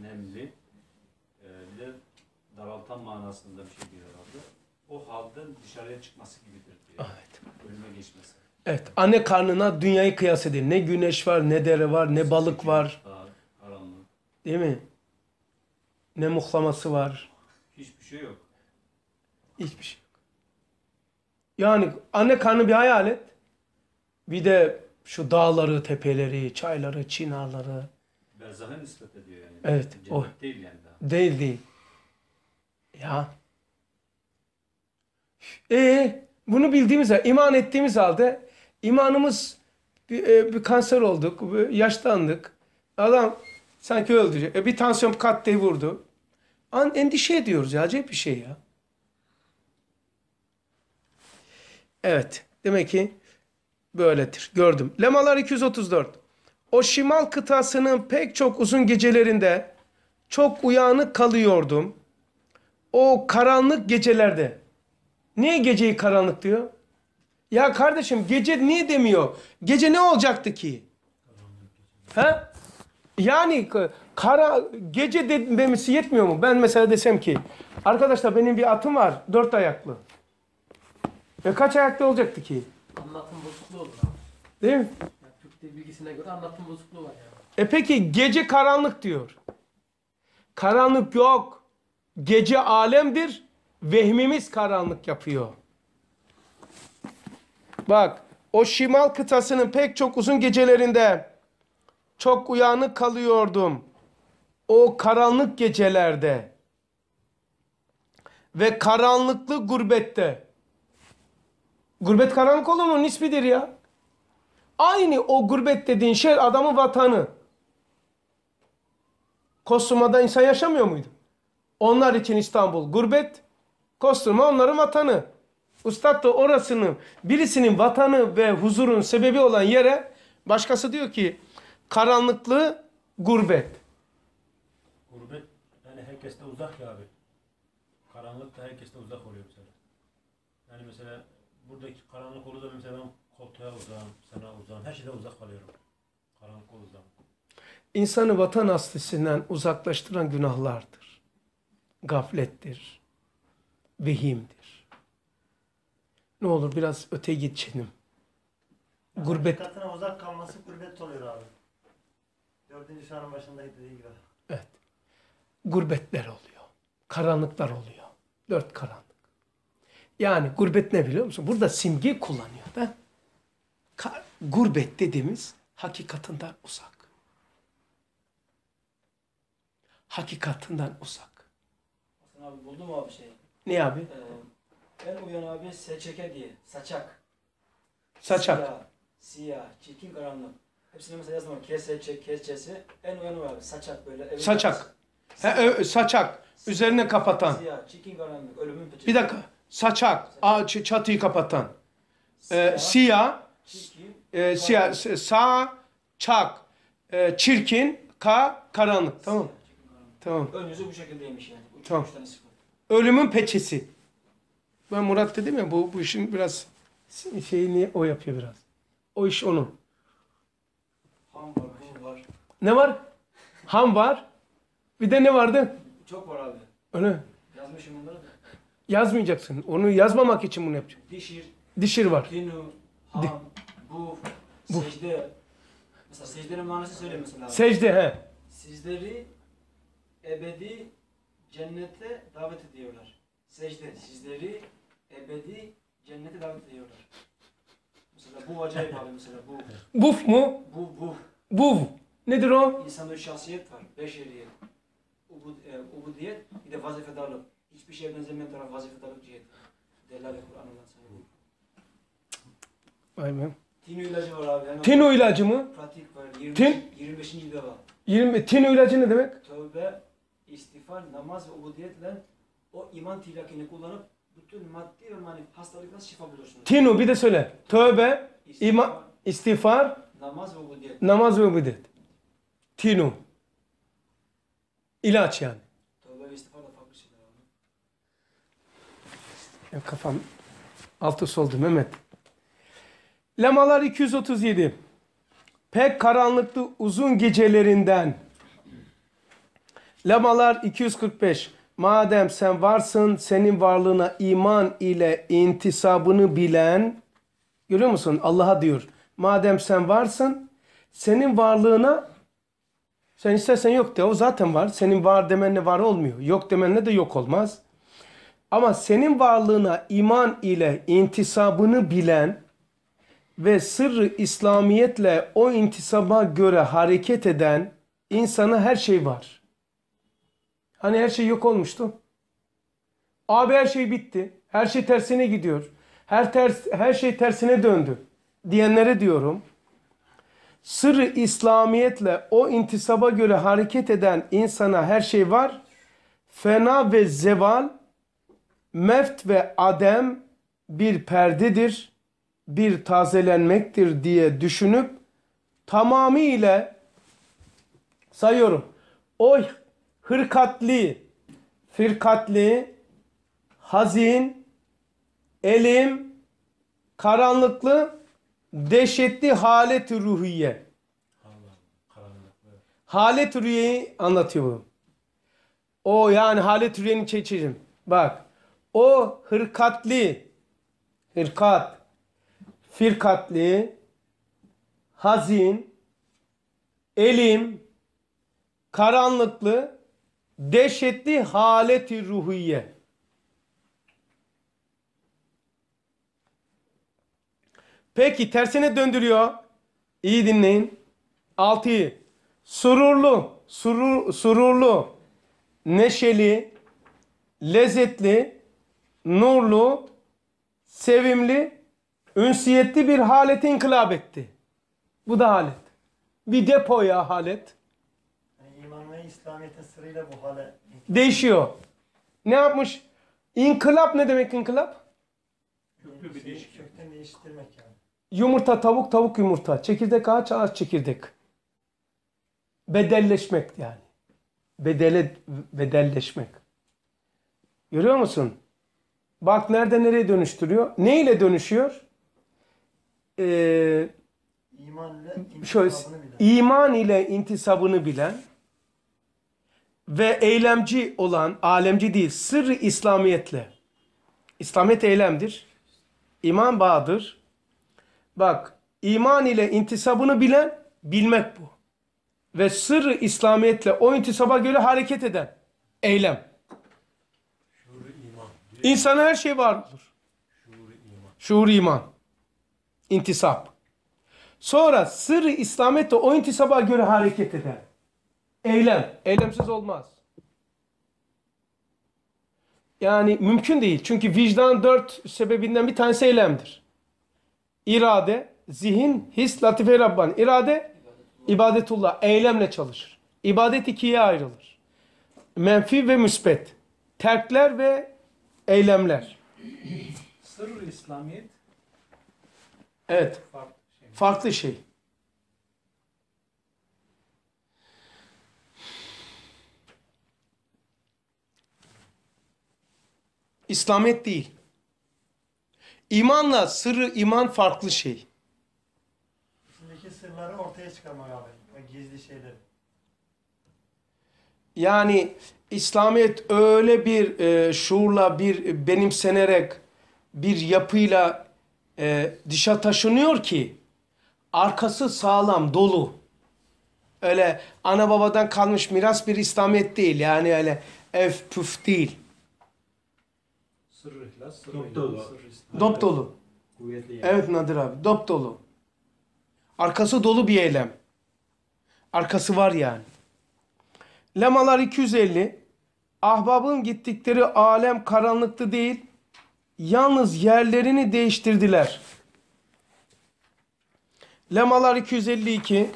nemli, e, bir de daraltan manasında bir şey diyor herhalde. O halden dışarıya çıkması gibidir diyor. Evet. Ölüme geçmesi. Evet. Anne karnına dünyayı kıyas edin. Ne güneş var, ne dere var, ne balık var. Dağ, karanlık. Değil mi? Ne muhlaması var. Hiçbir şey yok. Hiçbir şey yok. Yani anne karnı bir hayal et. Bir de şu dağları, tepeleri, çayları, çınarları. Berzaha nispet ediyor yani. Evet. Cennet o. değil yani daha. Değil değil. Ya. E bunu bildiğimiz halde, iman ettiğimiz halde imanımız bir, e, bir kanser olduk, bir yaşlandık. Adam sanki öldürecek. E, bir tansiyon kat diye vurdu. An endişe ediyoruz ya. Acayip bir şey ya. Evet. Demek ki böyledir. Gördüm. Lemalar 234. O şimal kıtasının pek çok uzun gecelerinde çok uyanık kalıyordum o karanlık gecelerde. Niye geceyi karanlık diyor? Ya kardeşim gece niye demiyor? Gece ne olacaktı ki? Ha? Yani kara gece demesi yetmiyor mu? Ben mesela desem ki arkadaşlar benim bir atım var dört ayaklı. Ya kaç ayaklı olacaktı ki? Anlatım bozukluğu olur abi. Değil mi? Yani Türk dil bilgisine göre anlatım bozukluğu var yani. E peki gece karanlık diyor. Karanlık yok. Gece alemdir. Vehmimiz karanlık yapıyor. Bak o şimal kıtasının pek çok uzun gecelerinde çok uyanık kalıyordum. O karanlık gecelerde ve karanlıklı gurbette. Gurbet karanlık olur mu? Nisbidir ya. Aynı o gurbet dediğin şey adamın vatanı. Kostuma'da insan yaşamıyor muydu? Onlar için İstanbul gurbet, Kosturma onların vatanı. Ustad da orasını, birisinin vatanı ve huzurun sebebi olan yere başkası diyor ki karanlıklı gurbet. Gurbet yani herkeste uzak ya abi. Karanlık da herkeste uzak oluyor mesela. Yani mesela buradaki karanlık olursa mesela ben koltuğa uzağım, sana uzağım, her şeyden uzak kalıyorum. Karanlık olursa. İnsanı vatan aslisinden uzaklaştıran günahlardır gaflettir, vehimdir. Ne olur biraz öte git çenim. Yani gurbet. Katına uzak kalması gurbet oluyor abi. Dördüncü şahın başında dediği gibi. Evet. Gurbetler oluyor. Karanlıklar oluyor. Dört karanlık. Yani gurbet ne biliyor musun? Burada simge kullanıyor da. Gurbet dediğimiz hakikatinden uzak. Hakikatinden uzak. Abi buldum abi şey. Ne abi? Ee, en uyan abi seçeke diye. Saçak. Saçak. Siyah, siyah çirkin karanlık. Hepsini mesela yazdım. Keseçe, kesçesi. En uyanı abi. Saçak böyle. Evin saçak. He, ö, saçak. Üzerine kapatan. Siyah, çirkin karanlık. Ölümün peçesi. Bir dakika. Saçak. saçak. Ağaç, çatıyı kapatan. Siyah. Ee, siyah. Çirkin. E, siyah. Sağ. Çak. E, ee, çirkin. Ka. Karanlık. Tamam. Siyah, tamam. yüzü bu şekildeymiş yani. Tamam. Ölümün peçesi. Ben Murat dedim ya bu, bu işin biraz şeyini o yapıyor biraz. O iş onun. Ham var, bu var. Ne var? Ham var. Bir de ne vardı? Çok var abi. Öyle. Yazmışım bunları da. Yazmayacaksın. Onu yazmamak için bunu yapacağım. Dişir, Dişir var. dinu, ham, Di- bu, Bu. secde. Mesela secdenin manası söyle mesela. abi. Secde he. Sizleri ebedi cennete davet ediyorlar. Secde sizleri ebedi cennete davet ediyorlar. Mesela bu acayip abi mesela bu. Buf mu? Bu bu. Buv. Nedir o? İnsanda üç şahsiyet var. Beşeriyet, ubud, e, ubudiyet, bir de vazifedarlık. Hiçbir şeye benzemeyen taraf vazifedarlık cihet. Delal-i Kur'an'ından sana bu. Vay be. Tino ilacı var abi. Hemen Tino ilacı mı? Pratik var. 20. Tin? 25. cilde var. 20 Tino ilacı ne demek? Tövbe, istiğfar, namaz ve ubudiyetle o iman tilakini kullanıp bütün maddi ve manevi hastalıklar şifa bulursunuz. Tinu bir de söyle. Tövbe, istiğfar, ima, istiğfar namaz ve ubudiyet. Namaz ve ubudiyet. Tinu. İlaç yani. Tövbe ve istiğfar da farklı şeyler Ya kafam altı soldu Mehmet. Lemalar 237. Pek karanlıklı uzun gecelerinden Lamalar 245. Madem sen varsın senin varlığına iman ile intisabını bilen görüyor musun Allah'a diyor. Madem sen varsın senin varlığına sen istersen yok de o zaten var. Senin var demenle var olmuyor. Yok demenle de yok olmaz. Ama senin varlığına iman ile intisabını bilen ve sırrı İslamiyetle o intisaba göre hareket eden insana her şey var. Hani her şey yok olmuştu. Abi her şey bitti. Her şey tersine gidiyor. Her ters her şey tersine döndü diyenlere diyorum. Sırrı İslamiyetle o intisaba göre hareket eden insana her şey var. Fena ve zeval, meft ve adem bir perdedir, bir tazelenmektir diye düşünüp tamamıyla sayıyorum. O hırkatli, firkatli, hazin, elim, karanlıklı, dehşetli halet ruhiye. Halet rüyeyi anlatıyor O yani halet rüyenin çeçeceğim. Bak. O hırkatli, hırkat, firkatli, hazin, elim, karanlıklı, Dehşetli haleti ruhiye. Peki tersine döndürüyor. İyi dinleyin. Altı. Sururlu, surur, sururlu, neşeli, lezzetli, nurlu, sevimli, ünsiyetli bir haleti inkılap etti. Bu da halet. Bir depoya halet. İslamiyet'in sırrıyla bu hale... Değişiyor. Ne yapmış? İnkılap ne demek inkılap? Köklü bir değişik Kökten değiştirmek yani. Yumurta tavuk, tavuk yumurta. Çekirdek ağaç, ağaç çekirdek. Bedelleşmek yani. Bedele, bedelleşmek. Görüyor musun? Bak nerede nereye dönüştürüyor. Ne ile dönüşüyor? Ee, iman ile intisabını şöyle, İman ile intisabını bilen ve eylemci olan, alemci değil, sırrı İslamiyetle. İslamiyet eylemdir. İman bağdır. Bak, iman ile intisabını bilen, bilmek bu. Ve sırrı İslamiyetle o intisaba göre hareket eden eylem. İnsana her şey var. Şuur iman. İntisap. Sonra sırrı İslamiyet'te o intisaba göre hareket eden. Eylem. Eylemsiz olmaz. Yani mümkün değil. Çünkü vicdan dört sebebinden bir tanesi eylemdir. İrade, zihin, his, latife Rabban. İrade, ibadetullah. Eylemle çalışır. İbadet ikiye ayrılır. Menfi ve müspet. Terkler ve eylemler. Sırr-ı İslamiyet. Evet. Farklı şey. Farklı şey. İslamet değil. İmanla sırrı iman farklı şey. İçindeki sırları ortaya çıkarmak abi. Gizli şeyleri. Yani İslamiyet öyle bir e, şuurla, bir benimsenerek, bir yapıyla e, dışa taşınıyor ki arkası sağlam, dolu. Öyle ana babadan kalmış miras bir İslamiyet değil. Yani öyle ev püf değil. Sırrı ihlas, sırrı Dop dolu. Dop Kuvvetli yani. Evet Nadir abi. Dop Arkası dolu bir eylem. Arkası var yani. Lemalar 250. Ahbabın gittikleri alem karanlıktı değil, yalnız yerlerini değiştirdiler. Lemalar 252.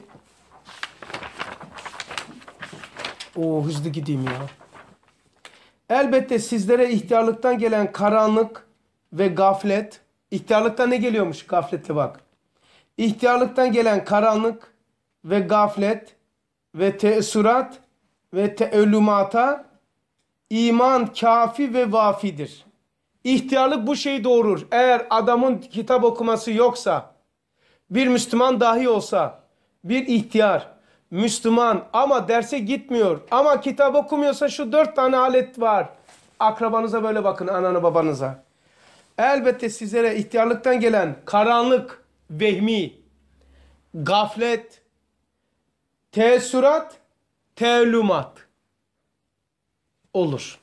O hızlı gideyim ya. Elbette sizlere ihtiyarlıktan gelen karanlık ve gaflet. İhtiyarlıktan ne geliyormuş gaflete bak. İhtiyarlıktan gelen karanlık ve gaflet ve teessürat ve teellümata iman kafi ve vafidir. İhtiyarlık bu şeyi doğurur. Eğer adamın kitap okuması yoksa, bir Müslüman dahi olsa, bir ihtiyar, Müslüman ama derse gitmiyor ama kitap okumuyorsa şu dört tane alet var. Akrabanıza böyle bakın ananı babanıza. Elbette sizlere ihtiyarlıktan gelen karanlık, vehmi, gaflet, teessürat, tevlumat olur.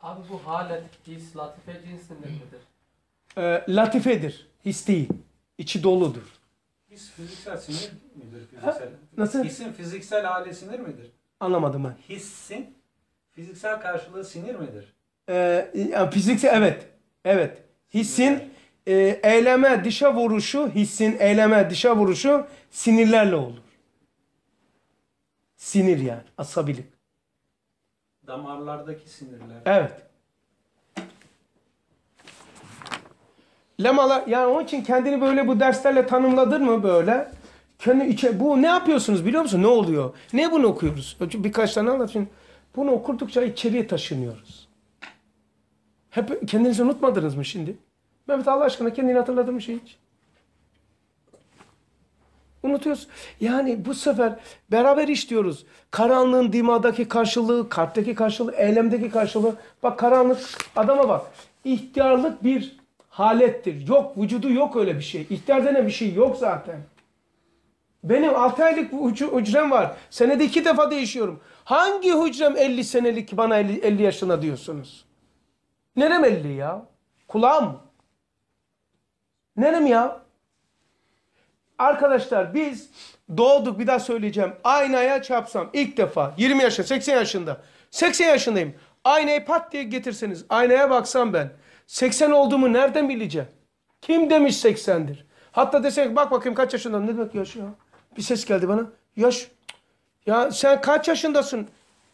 Abi bu halet his latife cinsinden midir? Ee, latifedir, his değil. İçi doludur. His fiziksel sinir midir fiziksel? Nasıl? Hissin fiziksel hali sinir midir? Anlamadım ben. Hissin fiziksel karşılığı sinir midir? Ee, yani fiziksel evet. Evet. Hissin e, eyleme dışa vuruşu, hissin eyleme dışa vuruşu sinirlerle olur. Sinir yani, asabilik. Damarlardaki sinirler. Evet. Lemala, yani onun için kendini böyle bu derslerle tanımladın mı böyle? Kendi içe bu ne yapıyorsunuz biliyor musun? Ne oluyor? Ne bunu okuyoruz? Birkaç tane anlat şimdi. Bunu okurdukça içeriye taşınıyoruz. Hep kendinizi unutmadınız mı şimdi? Mehmet Allah aşkına kendini hatırladın mı şey hiç? Unutuyoruz. Yani bu sefer beraber işliyoruz. Karanlığın dimadaki karşılığı, kalpteki karşılığı, eylemdeki karşılığı. Bak karanlık adama bak. İhtiyarlık bir halettir. Yok vücudu yok öyle bir şey. İhtiyar denen bir şey yok zaten. Benim 6 aylık hücrem var. Senede iki defa değişiyorum. Hangi hücrem 50 senelik bana 50, 50 yaşına diyorsunuz? Nerem 50 ya? Kulağım. Nerem ya? Arkadaşlar biz doğduk bir daha söyleyeceğim. Aynaya çarpsam ilk defa 20 yaşında 80 yaşında. 80 yaşındayım. Aynayı pat diye getirseniz aynaya baksam ben. 80 olduğumu nereden bileceğim? Kim demiş 80'dir? Hatta desek bak bakayım kaç yaşındasın? Ne demek yaş Bir ses geldi bana. Yaş. Ya sen kaç yaşındasın?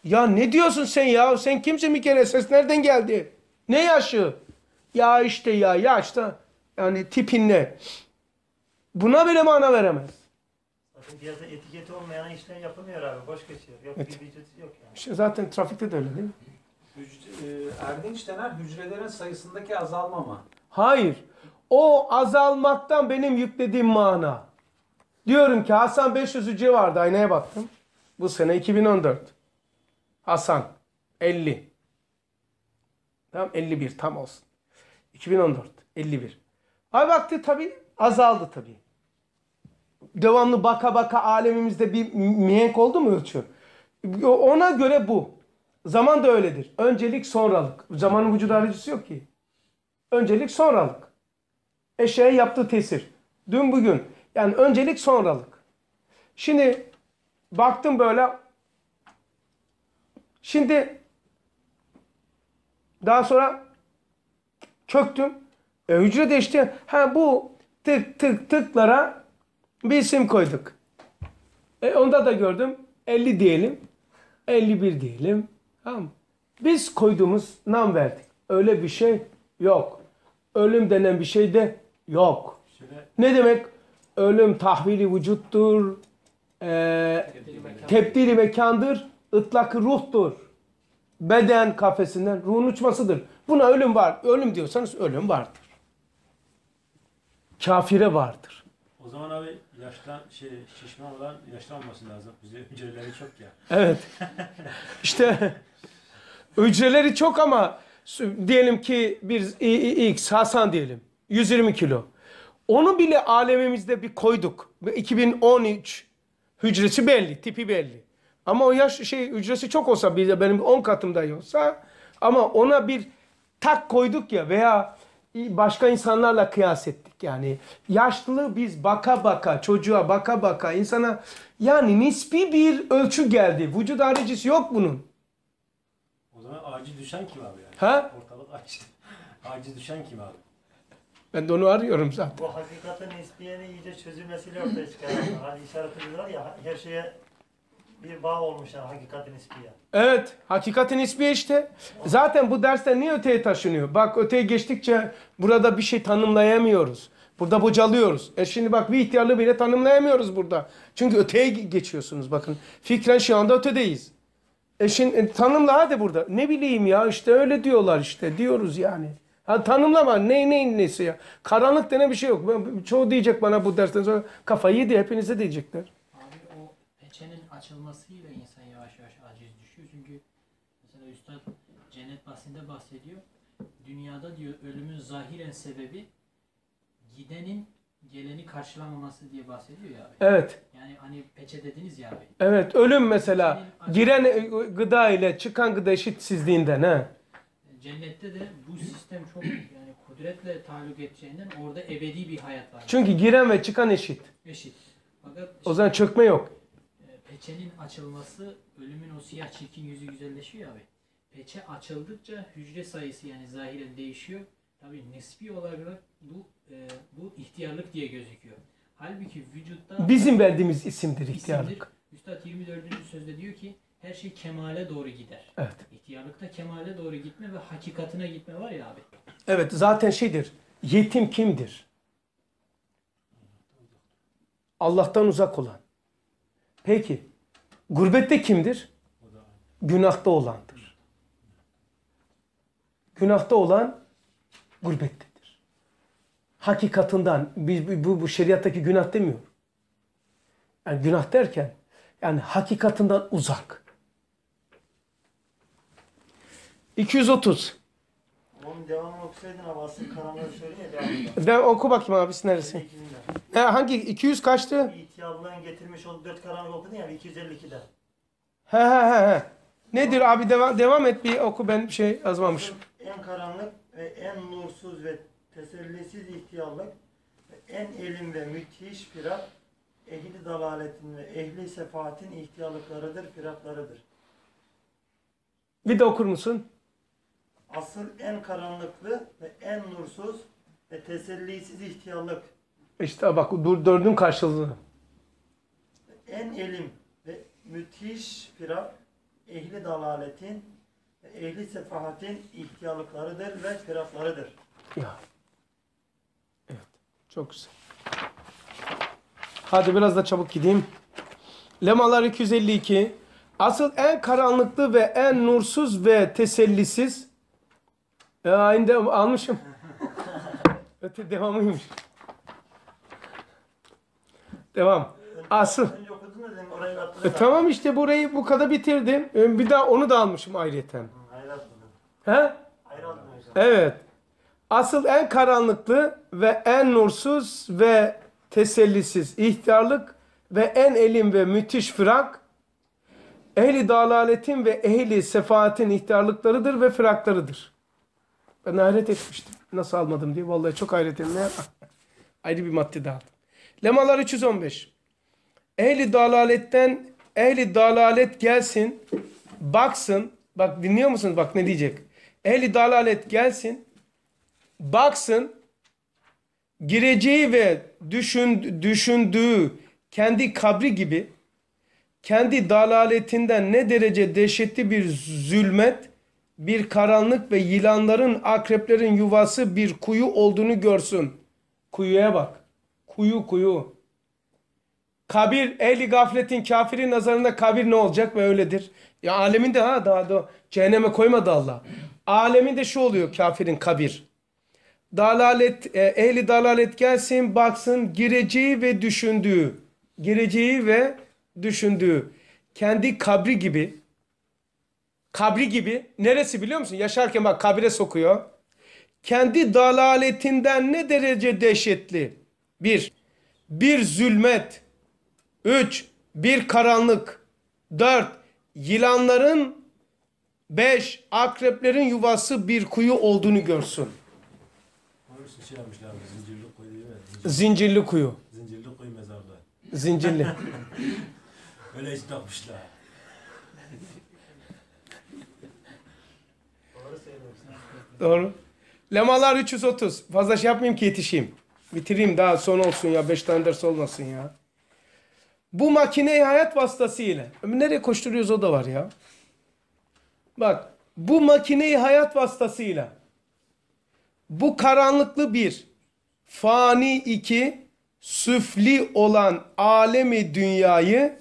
Ya ne diyorsun sen ya? Sen kimsin bir kere? Ses nereden geldi? Ne yaşı? Ya işte ya yaş da yani tipin ne? Buna bile mana veremez. Bakın etiketi olmayan işler yapılmıyor abi. Boş geçiyor. Yok, evet. bir yok yani. İşte zaten trafikte de öyle değil mi? E, Erdinç denen hücrelerin sayısındaki azalma mı? Hayır. O azalmaktan benim yüklediğim mana. Diyorum ki Hasan 500 500'ü civarda aynaya baktım. Bu sene 2014. Hasan 50. Tamam 51 tam olsun. 2014 51. Ay baktı tabi azaldı tabi. Devamlı baka baka alemimizde bir mihenk oldu mu ölçü? Ona göre bu. Zaman da öyledir. Öncelik sonralık. Zamanın vücudu haricisi yok ki. Öncelik sonralık. Eşeğe yaptığı tesir. Dün bugün. Yani öncelik sonralık. Şimdi baktım böyle. Şimdi daha sonra çöktüm. E, hücre değişti. Ha bu tık tık tıklara bir isim koyduk. E, onda da gördüm. 50 diyelim. 51 diyelim. Tamam Biz koyduğumuz nam verdik. Öyle bir şey yok. Ölüm denen bir şey de yok. Ne demek? Ölüm tahvili vücuttur, e, tebdili mekandır, ıtlakı ruhtur. Beden kafesinden ruhun uçmasıdır. Buna ölüm var. Ölüm diyorsanız ölüm vardır. Kafire vardır. O zaman abi yaştan şey, şişman olan yaşlanması lazım. Bizde hücreleri çok ya. Evet. işte hücreleri çok ama diyelim ki bir X Hasan diyelim. 120 kilo. Onu bile alemimizde bir koyduk. 2013 hücresi belli, tipi belli. Ama o yaş şey hücresi çok olsa bir de benim 10 katımda olsa ama ona bir tak koyduk ya veya başka insanlarla kıyas ettik. Yani yaşlı biz baka baka, çocuğa baka baka, insana yani nispi bir ölçü geldi. Vücut haricisi yok bunun. O zaman acil düşen kim abi yani? Ha? Ortalık açtı. Acil düşen kim abi? Ben de onu arıyorum zaten. Bu hakikatin nispiyenin iyice çözülmesiyle ortaya çıkar. hani işaretimiz var ya her şeye bir bağ olmuşlar hakikatin ispiye. Evet, hakikatin ismi işte. Zaten bu dersler niye öteye taşınıyor? Bak öteye geçtikçe burada bir şey tanımlayamıyoruz. Burada bocalıyoruz. E şimdi bak bir ihtiyarlı bile tanımlayamıyoruz burada. Çünkü öteye geçiyorsunuz bakın. Fikren şu anda ötedeyiz. E şimdi e, tanımla hadi burada. Ne bileyim ya işte öyle diyorlar işte diyoruz yani. Ha, tanımlama ne ne nesi ya. Karanlık denen bir şey yok. Ben- Çoğu diyecek bana bu dersten sonra kafayı yedi hepinize diyecekler açılmasıyla insan yavaş yavaş aciz düşüyor. Çünkü mesela Üstad Cennet Bahsi'nde bahsediyor. Dünyada diyor ölümün zahiren sebebi gidenin geleni karşılamaması diye bahsediyor ya. Abi. Evet. Yani hani peçe dediniz ya abi. Evet ölüm mesela Senin giren e, gıda ile çıkan gıda eşitsizliğinden ha. E, cennette de bu sistem çok yani kudretle taluk edeceğinden orada ebedi bir hayat var. Çünkü giren ve çıkan eşit. Eşit. Fakat o zaman çökme yok peçenin açılması ölümün o siyah çirkin yüzü güzelleşiyor abi. Peçe açıldıkça hücre sayısı yani zahiren değişiyor. Tabii nispi olarak bu e, bu ihtiyarlık diye gözüküyor. Halbuki vücutta bizim verdiğimiz isimdir ihtiyarlık. Isimdir. Üstad 24. sözde diyor ki her şey kemale doğru gider. Evet. İhtiyarlıkta kemale doğru gitme ve hakikatine gitme var ya abi. Evet zaten şeydir. Yetim kimdir? Allah'tan uzak olan. Peki gurbette kimdir? Günahta olandır. Günahta olan gurbettedir. Hakikatından biz bu, bu, bu şeriattaki günah demiyor. Yani günah derken yani hakikatından uzak. 230 devamını okusaydın abi aslında karanlığı söylüyor devamında. De, oku bakayım abi neresi? 52'inde. E, hangi 200 kaçtı? İhtiyarlığın getirmiş olduğu dört karanlığı okudun ya 252'de. He he he he. Nedir abi devam devam et bir oku ben bir şey yazmamışım. En karanlık ve en nursuz ve tesellisiz ihtiyarlık ve en elim ve müthiş firak ehli dalaletin ve ehli sefaatin ihtiyarlıklarıdır, firaklarıdır. Bir de okur musun? asıl en karanlıklı ve en nursuz ve tesellisiz ihtiyarlık. İşte bak dur dördün karşılığını En elim ve müthiş firar ehli dalaletin ve ehli sefahatin ihtiyarlıklarıdır ve firaklarıdır. Ya. Evet. Çok güzel. Hadi biraz da çabuk gideyim. Lemalar 252. Asıl en karanlıklı ve en nursuz ve tesellisiz e, aynı indi, almışım. Öte devamıymış. Devam. Asıl. E, tamam işte burayı bu kadar bitirdim. E, bir daha onu da almışım ayrıyeten. He? Evet. Asıl en karanlıklı ve en nursuz ve tesellisiz ihtiyarlık ve en elim ve müthiş firak ehli dalaletin ve ehli sefaatin ihtiyarlıklarıdır ve firaklarıdır. Ben hayret etmiştim. Nasıl almadım diye. Vallahi çok hayret ettim. Ayrı bir madde daha aldım. Lemalar 315. Ehli dalaletten ehli dalalet gelsin, baksın. Bak dinliyor musun Bak ne diyecek. Ehli dalalet gelsin, baksın. Gireceği ve düşün, düşündüğü kendi kabri gibi kendi dalaletinden ne derece dehşetli bir zulmet bir karanlık ve yılanların, akreplerin yuvası bir kuyu olduğunu görsün. Kuyuya bak. Kuyu kuyu. Kabir, ehli gafletin kafirin nazarında kabir ne olacak ve öyledir. Ya aleminde ha daha da cehenneme koymadı Allah. Aleminde de şu oluyor kafirin kabir. Dalalet, e, ehli dalalet gelsin baksın gireceği ve düşündüğü. Gireceği ve düşündüğü. Kendi kabri gibi kabri gibi. Neresi biliyor musun? Yaşarken bak kabire sokuyor. Kendi dalaletinden ne derece dehşetli. Bir, bir zulmet. Üç, bir karanlık. Dört, yılanların beş, akreplerin yuvası bir kuyu olduğunu görsün. Şey yapmışlar, zincirli kuyu değil mi? Zincirli, kuyu. Zincirli kuyu mezarlığı. Zincirli. Öyle hiç takmışlar. Doğru. Lemalar 330. Fazla şey yapmayayım ki yetişeyim. Bitireyim daha son olsun ya. beş tane ders olmasın ya. Bu makineyi hayat vasıtasıyla. Nereye koşturuyoruz o da var ya. Bak bu makineyi hayat vasıtasıyla. Bu karanlıklı bir. Fani iki. Süfli olan alemi dünyayı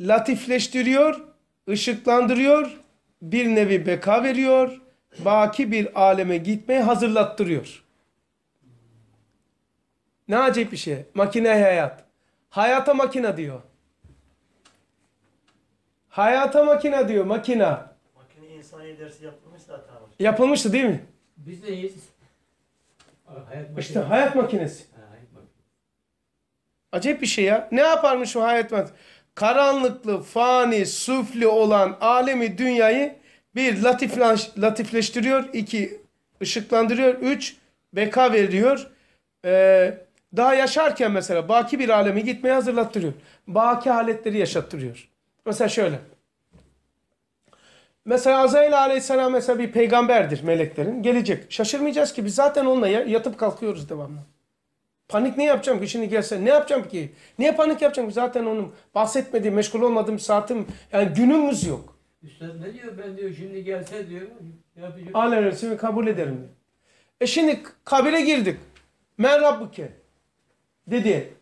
latifleştiriyor, ışıklandırıyor, bir nevi beka veriyor, baki bir aleme gitmeye hazırlattırıyor. Ne acayip bir şey. Makine hayat. Hayata makina diyor. Hayata makina diyor. Makina. Makine insani dersi yapılmış zaten. Yapılmıştı değil mi? Biz neyiz? Hayat makinesi. İşte hayat makinesi. hayat makinesi. Acayip bir şey ya. Ne yaparmış o hayat makinesi? Karanlıklı, fani, sufli olan alemi dünyayı bir Latifleş, latifleştiriyor. 2. ışıklandırıyor. üç Beka veriyor. Ee, daha yaşarken mesela baki bir alemi gitmeye hazırlattırıyor. Baki haletleri yaşattırıyor. Mesela şöyle. Mesela Azrail aleyhisselam mesela bir peygamberdir meleklerin. Gelecek. Şaşırmayacağız ki biz zaten onunla yatıp kalkıyoruz devamlı. Panik ne yapacağım ki şimdi gelse? Ne yapacağım ki? Niye panik yapacağım ki? Zaten onun bahsetmediği, meşgul olmadığım saatim, yani günümüz yok. Üstad ne diyor? Ben diyor şimdi gelse diyor. Yapacağım. Alem hepsini kabul ederim diyor. E şimdi kabile girdik. Men Rabbuke dedi.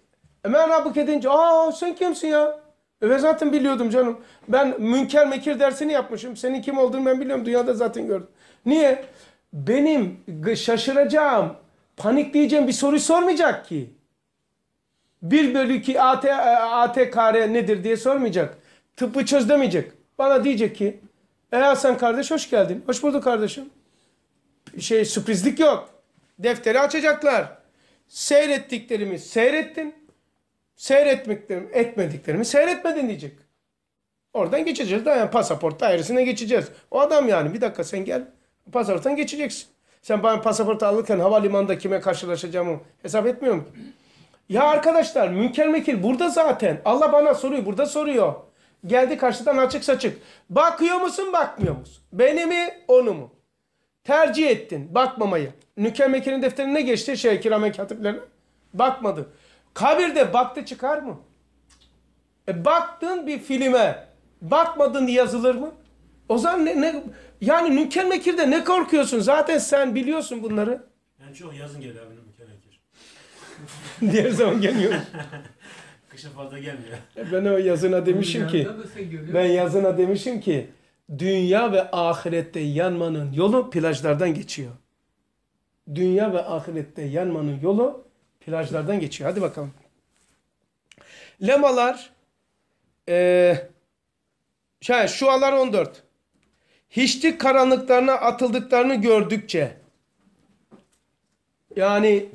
E men Rabbuke deyince aa sen kimsin ya? E zaten biliyordum canım. Ben münker mekir dersini yapmışım. Senin kim olduğunu ben biliyorum. Dünyada zaten gördüm. Niye? Benim şaşıracağım, panikleyeceğim bir soru sormayacak ki. 1 bölü 2 AT, AT nedir diye sormayacak. Tıpı çöz demeyecek. Bana diyecek ki e Hasan kardeş hoş geldin. Hoş bulduk kardeşim. Şey sürprizlik yok. Defteri açacaklar. Seyrettiklerimi seyrettin. Seyretmeklerimi etmediklerimi seyretmedin diyecek. Oradan geçeceğiz. Daha yani pasaport dairesine geçeceğiz. O adam yani bir dakika sen gel. Pasaporttan geçeceksin. Sen bana pasaport alırken havalimanında kime karşılaşacağımı hesap etmiyor musun? Ya arkadaşlar münker mekil burada zaten. Allah bana soruyor burada soruyor. Geldi karşıdan açık saçık. Bakıyor musun bakmıyor musun? Beni mi onu mu? Tercih ettin bakmamayı. Nükem Ekin'in defterine geçti şey kiram katiplerine. Bakmadı. Kabirde baktı çıkar mı? E baktın bir filme. Bakmadın yazılır mı? O zaman ne, ne yani Nükem Ekir'de ne korkuyorsun? Zaten sen biliyorsun bunları. Yani çok yazın gel abi Nükem Ekir. Diğer zaman geliyorum. kışa fazla gelmiyor. Ben o yazına demişim ki ben yazına demişim ki dünya ve ahirette yanmanın yolu plajlardan geçiyor. Dünya ve ahirette yanmanın yolu plajlardan geçiyor. Hadi bakalım. Lemalar e, şey, şualar 14. Hiçlik karanlıklarına atıldıklarını gördükçe yani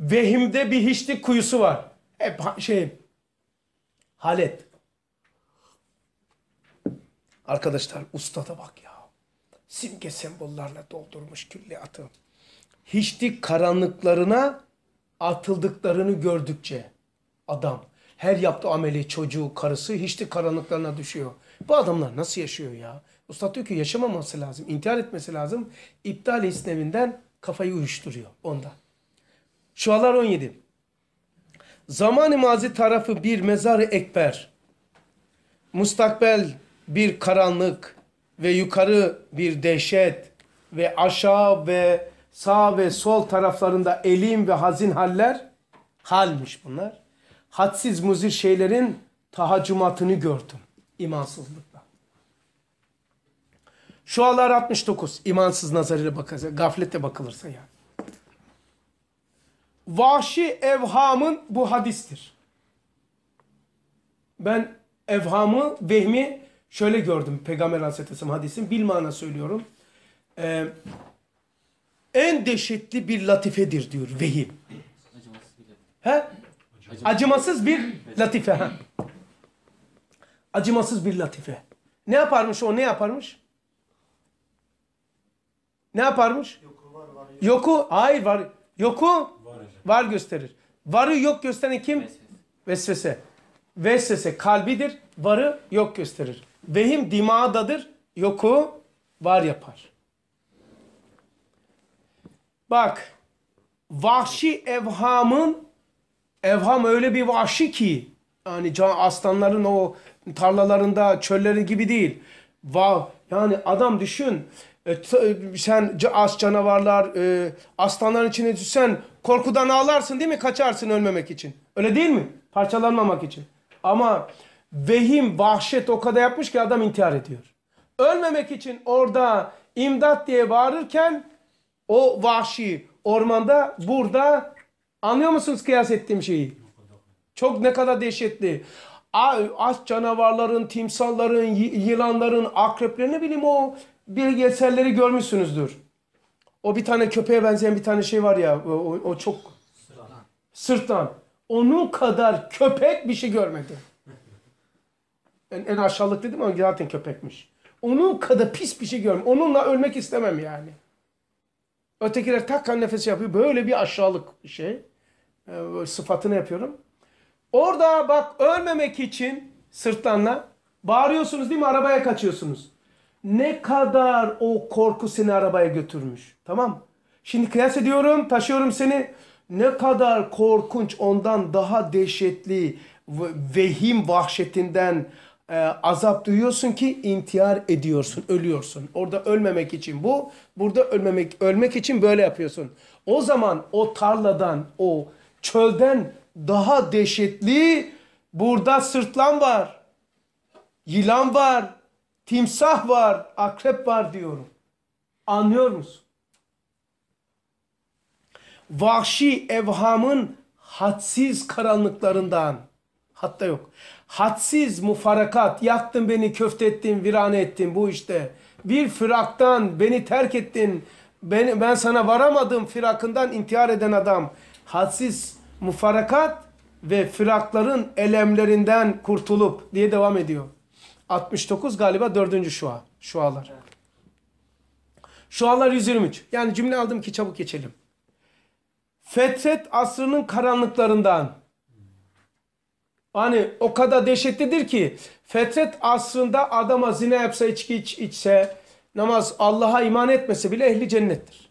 vehimde bir hiçlik kuyusu var. Hep şey Halet. Arkadaşlar ustada bak ya. Simge sembollerle doldurmuş külliyatı. Hiçlik karanlıklarına atıldıklarını gördükçe adam her yaptığı ameli çocuğu, karısı hiçlik karanlıklarına düşüyor. Bu adamlar nasıl yaşıyor ya? Usta diyor ki yaşamaması lazım, intihar etmesi lazım. İptal İslam'inden kafayı uyuşturuyor ondan. Şualar 17 zaman mazi tarafı bir mezar ekber, mustakbel bir karanlık ve yukarı bir dehşet ve aşağı ve sağ ve sol taraflarında elim ve hazin haller, halmiş bunlar. Hadsiz muzir şeylerin tahacumatını gördüm imansızlıkla. Şualar alar 69 imansız nazarıyla bakacak, gaflete bakılırsa yani vahşi evhamın bu hadistir. Ben evhamı, vehmi şöyle gördüm Peygamber Aleyhisselam hadisin. Bilmana söylüyorum. Ee, en deşetli bir latifedir diyor vehim. Acımasız bir, he? Acımasız, bir latife. He? Acımasız bir latife. Ne yaparmış o ne yaparmış? Ne yaparmış? Yoku var, var. Yoku, hayır var. Yoku Var gösterir. Varı yok gösteren kim? Vesvese. Vesvese, kalbidir. Varı yok gösterir. Vehim dimağdadır. Yoku var yapar. Bak. Vahşi evhamın evham öyle bir vahşi ki yani aslanların o tarlalarında çölleri gibi değil. Vah, yani adam düşün e, e, sen as canavarlar e, aslanların içine düşsen Korkudan ağlarsın değil mi? Kaçarsın ölmemek için. Öyle değil mi? Parçalanmamak için. Ama vehim, vahşet o kadar yapmış ki adam intihar ediyor. Ölmemek için orada imdat diye bağırırken o vahşi ormanda burada anlıyor musunuz kıyas ettiğim şeyi? Çok ne kadar dehşetli. Aç canavarların, timsalların, yılanların, akreplerini ne bileyim o belgeselleri görmüşsünüzdür. O bir tane köpeğe benzeyen bir tane şey var ya. O, o çok... sırttan. Onun kadar köpek bir şey görmedi. en, en aşağılık dedim ama zaten köpekmiş. Onun kadar pis bir şey görmedim. Onunla ölmek istemem yani. Ötekiler takkan nefes yapıyor. Böyle bir aşağılık şey. E, sıfatını yapıyorum. Orada bak ölmemek için sırtlanla bağırıyorsunuz değil mi? Arabaya kaçıyorsunuz ne kadar o korku seni arabaya götürmüş. Tamam Şimdi kıyas ediyorum, taşıyorum seni. Ne kadar korkunç, ondan daha dehşetli, vehim vahşetinden e, azap duyuyorsun ki intihar ediyorsun, ölüyorsun. Orada ölmemek için bu, burada ölmemek ölmek için böyle yapıyorsun. O zaman o tarladan, o çölden daha dehşetli burada sırtlan var. Yılan var, Timsah var, akrep var diyorum. Anlıyor musun? Vahşi evhamın hadsiz karanlıklarından hatta yok. Hadsiz mufarakat yaktın beni köfte ettin virane ettin bu işte. Bir firaktan beni terk ettin. Ben, ben sana varamadım firakından intihar eden adam. Hadsiz mufarakat ve firakların elemlerinden kurtulup diye devam ediyor. 69 galiba dördüncü şua. Şualar. Şualar 123. Yani cümle aldım ki çabuk geçelim. Fetret asrının karanlıklarından. Hani o kadar dehşetlidir ki fetret asrında adama zina yapsa, içki iç, içse, namaz Allah'a iman etmese bile ehli cennettir.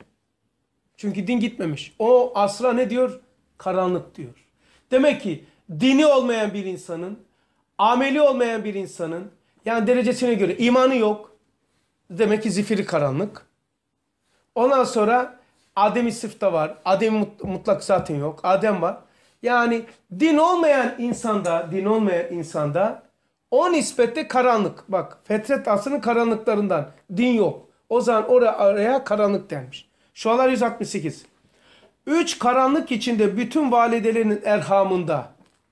Çünkü din gitmemiş. O asra ne diyor? Karanlık diyor. Demek ki dini olmayan bir insanın, ameli olmayan bir insanın, yani derecesine göre imanı yok. Demek ki zifiri karanlık. Ondan sonra Adem-i Sıf'ta var. Adem mutlak zaten yok. Adem var. Yani din olmayan insanda, din olmayan insanda o nispette karanlık. Bak fetret asrının karanlıklarından din yok. O zaman oraya, oraya karanlık denmiş. Şualar 168. Üç karanlık içinde bütün validelerin erhamında.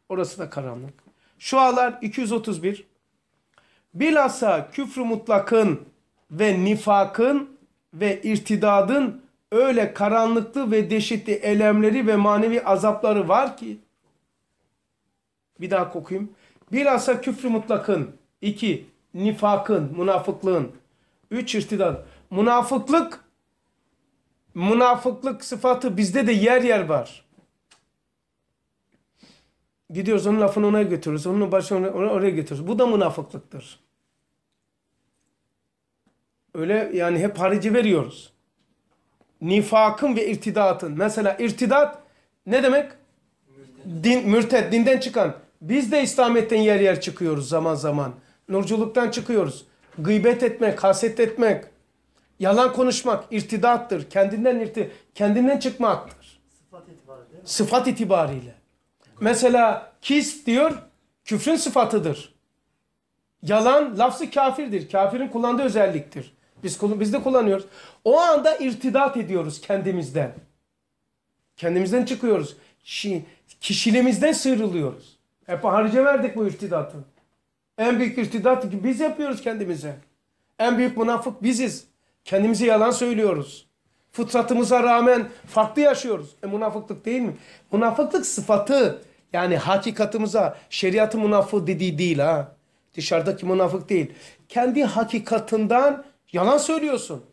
Orası da karanlık. Şualar 231. Bilhassa küfrü mutlakın ve nifakın ve irtidadın öyle karanlıklı ve deşitli elemleri ve manevi azapları var ki. Bir daha kokuyum. Bilhassa küfrü mutlakın. iki Nifakın, münafıklığın. üç irtidad. Münafıklık, münafıklık sıfatı bizde de yer yer var. Gidiyoruz onun lafını ona götürürüz. Onun başını ona, oraya götürürüz. Bu da münafıklıktır. Öyle yani hep harici veriyoruz. Nifakın ve irtidatın. Mesela irtidat ne demek? Mürted. Din, mürted, dinden çıkan. Biz de İslamiyet'ten yer yer çıkıyoruz zaman zaman. Nurculuktan çıkıyoruz. Gıybet etmek, haset etmek, yalan konuşmak irtidattır. Kendinden irti, kendinden çıkmaktır. Sıfat itibariyle. Sıfat itibariyle. Mesela kis diyor küfrün sıfatıdır. Yalan lafzı kafirdir. Kafirin kullandığı özelliktir. Biz, biz de kullanıyoruz. O anda irtidat ediyoruz kendimizden. Kendimizden çıkıyoruz. Şi, kişiliğimizden sıyrılıyoruz. Hep harice verdik bu irtidatı. En büyük irtidat biz yapıyoruz kendimize. En büyük münafık biziz. Kendimize yalan söylüyoruz fıtratımıza rağmen farklı yaşıyoruz. E münafıklık değil mi? Münafıklık sıfatı yani hakikatımıza şeriatı münafık dediği değil ha. Dışarıdaki münafık değil. Kendi hakikatından yalan söylüyorsun.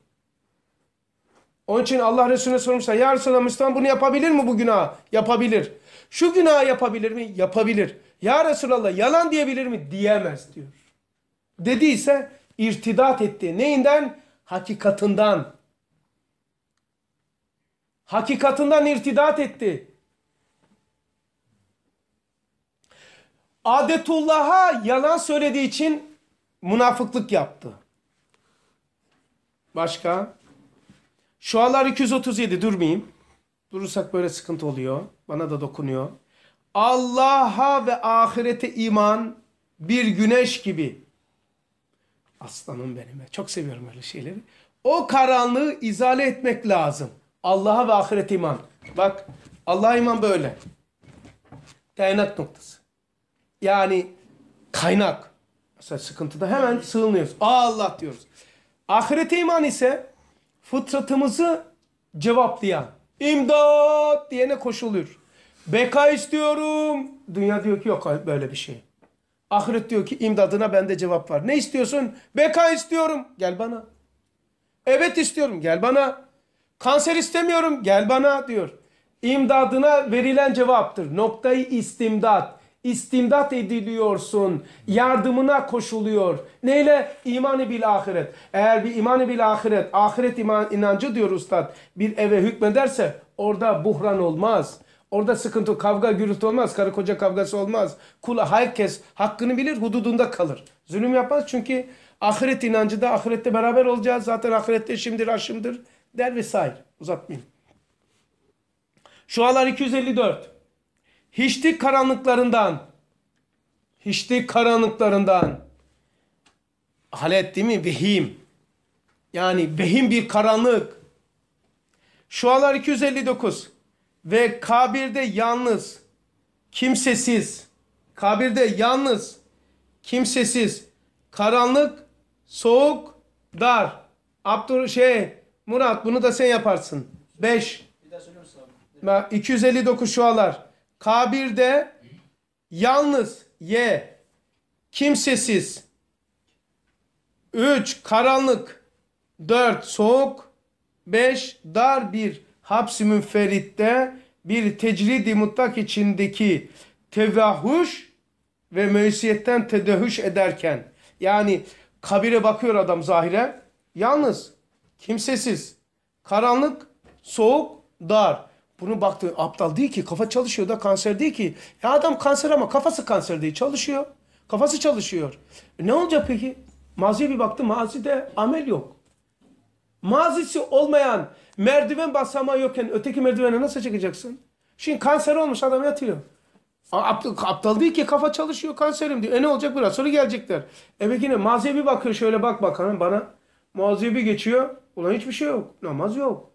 Onun için Allah Resulüne sormuşlar. Ya Resulallah Müslüman bunu yapabilir mi bu günah? Yapabilir. Şu günah yapabilir mi? Yapabilir. Ya Resulallah yalan diyebilir mi? Diyemez diyor. Dediyse irtidat etti. Neyinden? Hakikatından. Hakikatından irtidat etti. Adetullah'a yalan söylediği için münafıklık yaptı. Başka? Şualar 237 durmayayım. Durursak böyle sıkıntı oluyor. Bana da dokunuyor. Allah'a ve ahirete iman bir güneş gibi. Aslanım benim. Çok seviyorum öyle şeyleri. O karanlığı izale etmek lazım. Allah'a ve ahirete iman. Bak Allah'a iman böyle. Kainat noktası. Yani kaynak. Mesela sıkıntıda hemen sığınıyoruz. Aa Allah diyoruz. Ahirete iman ise fıtratımızı cevaplayan, imdat diyene koşuluyor. Beka istiyorum. Dünya diyor ki yok böyle bir şey. Ahiret diyor ki imdadına bende cevap var. Ne istiyorsun? Beka istiyorum. Gel bana. Evet istiyorum. Gel bana. Kanser istemiyorum gel bana diyor. İmdadına verilen cevaptır. Noktayı istimdat. İstimdat ediliyorsun. Yardımına koşuluyor. Neyle? İmanı bil ahiret. Eğer bir imanı bil ahiret, ahiret iman, inancı diyor ustad bir eve hükmederse orada buhran olmaz. Orada sıkıntı, kavga, gürültü olmaz. Karı koca kavgası olmaz. Kula herkes hakkını bilir, hududunda kalır. Zulüm yapmaz çünkü ahiret inancı da ahirette beraber olacağız. Zaten ahirette şimdir aşımdır der vesaire. Uzatmayayım. Şualar 254. Hiçlik karanlıklarından hiçlik karanlıklarından halet değil mi? Vehim. Yani vehim bir karanlık. Şualar 259. Ve kabirde yalnız, kimsesiz, kabirde yalnız, kimsesiz, karanlık, soğuk, dar. Abdur şey, Murat bunu da sen yaparsın. 5. Bir daha 259 şualar. Kabirde yalnız Y kimsesiz 3 karanlık 4 soğuk 5 dar bir hapsi münferitte bir tecridi mutlak içindeki tevahhuş ve müessiyetten tedehüş ederken yani kabire bakıyor adam zahire yalnız kimsesiz, karanlık, soğuk, dar. Bunu baktı aptal değil ki kafa çalışıyor da kanser değil ki. Ya adam kanser ama kafası kanser değil çalışıyor. Kafası çalışıyor. E ne olacak peki? Maziye bir baktı mazide amel yok. Mazisi olmayan merdiven basamağı yokken öteki merdivene nasıl çekeceksin? Şimdi kanser olmuş adam yatıyor. Aptal, aptal değil ki kafa çalışıyor kanserim diyor. E ne olacak biraz sonra gelecekler. E yine ne maziye bir bakıyor şöyle bak bakalım bana. Maziye bir geçiyor. Ulan hiçbir şey yok. Namaz yok.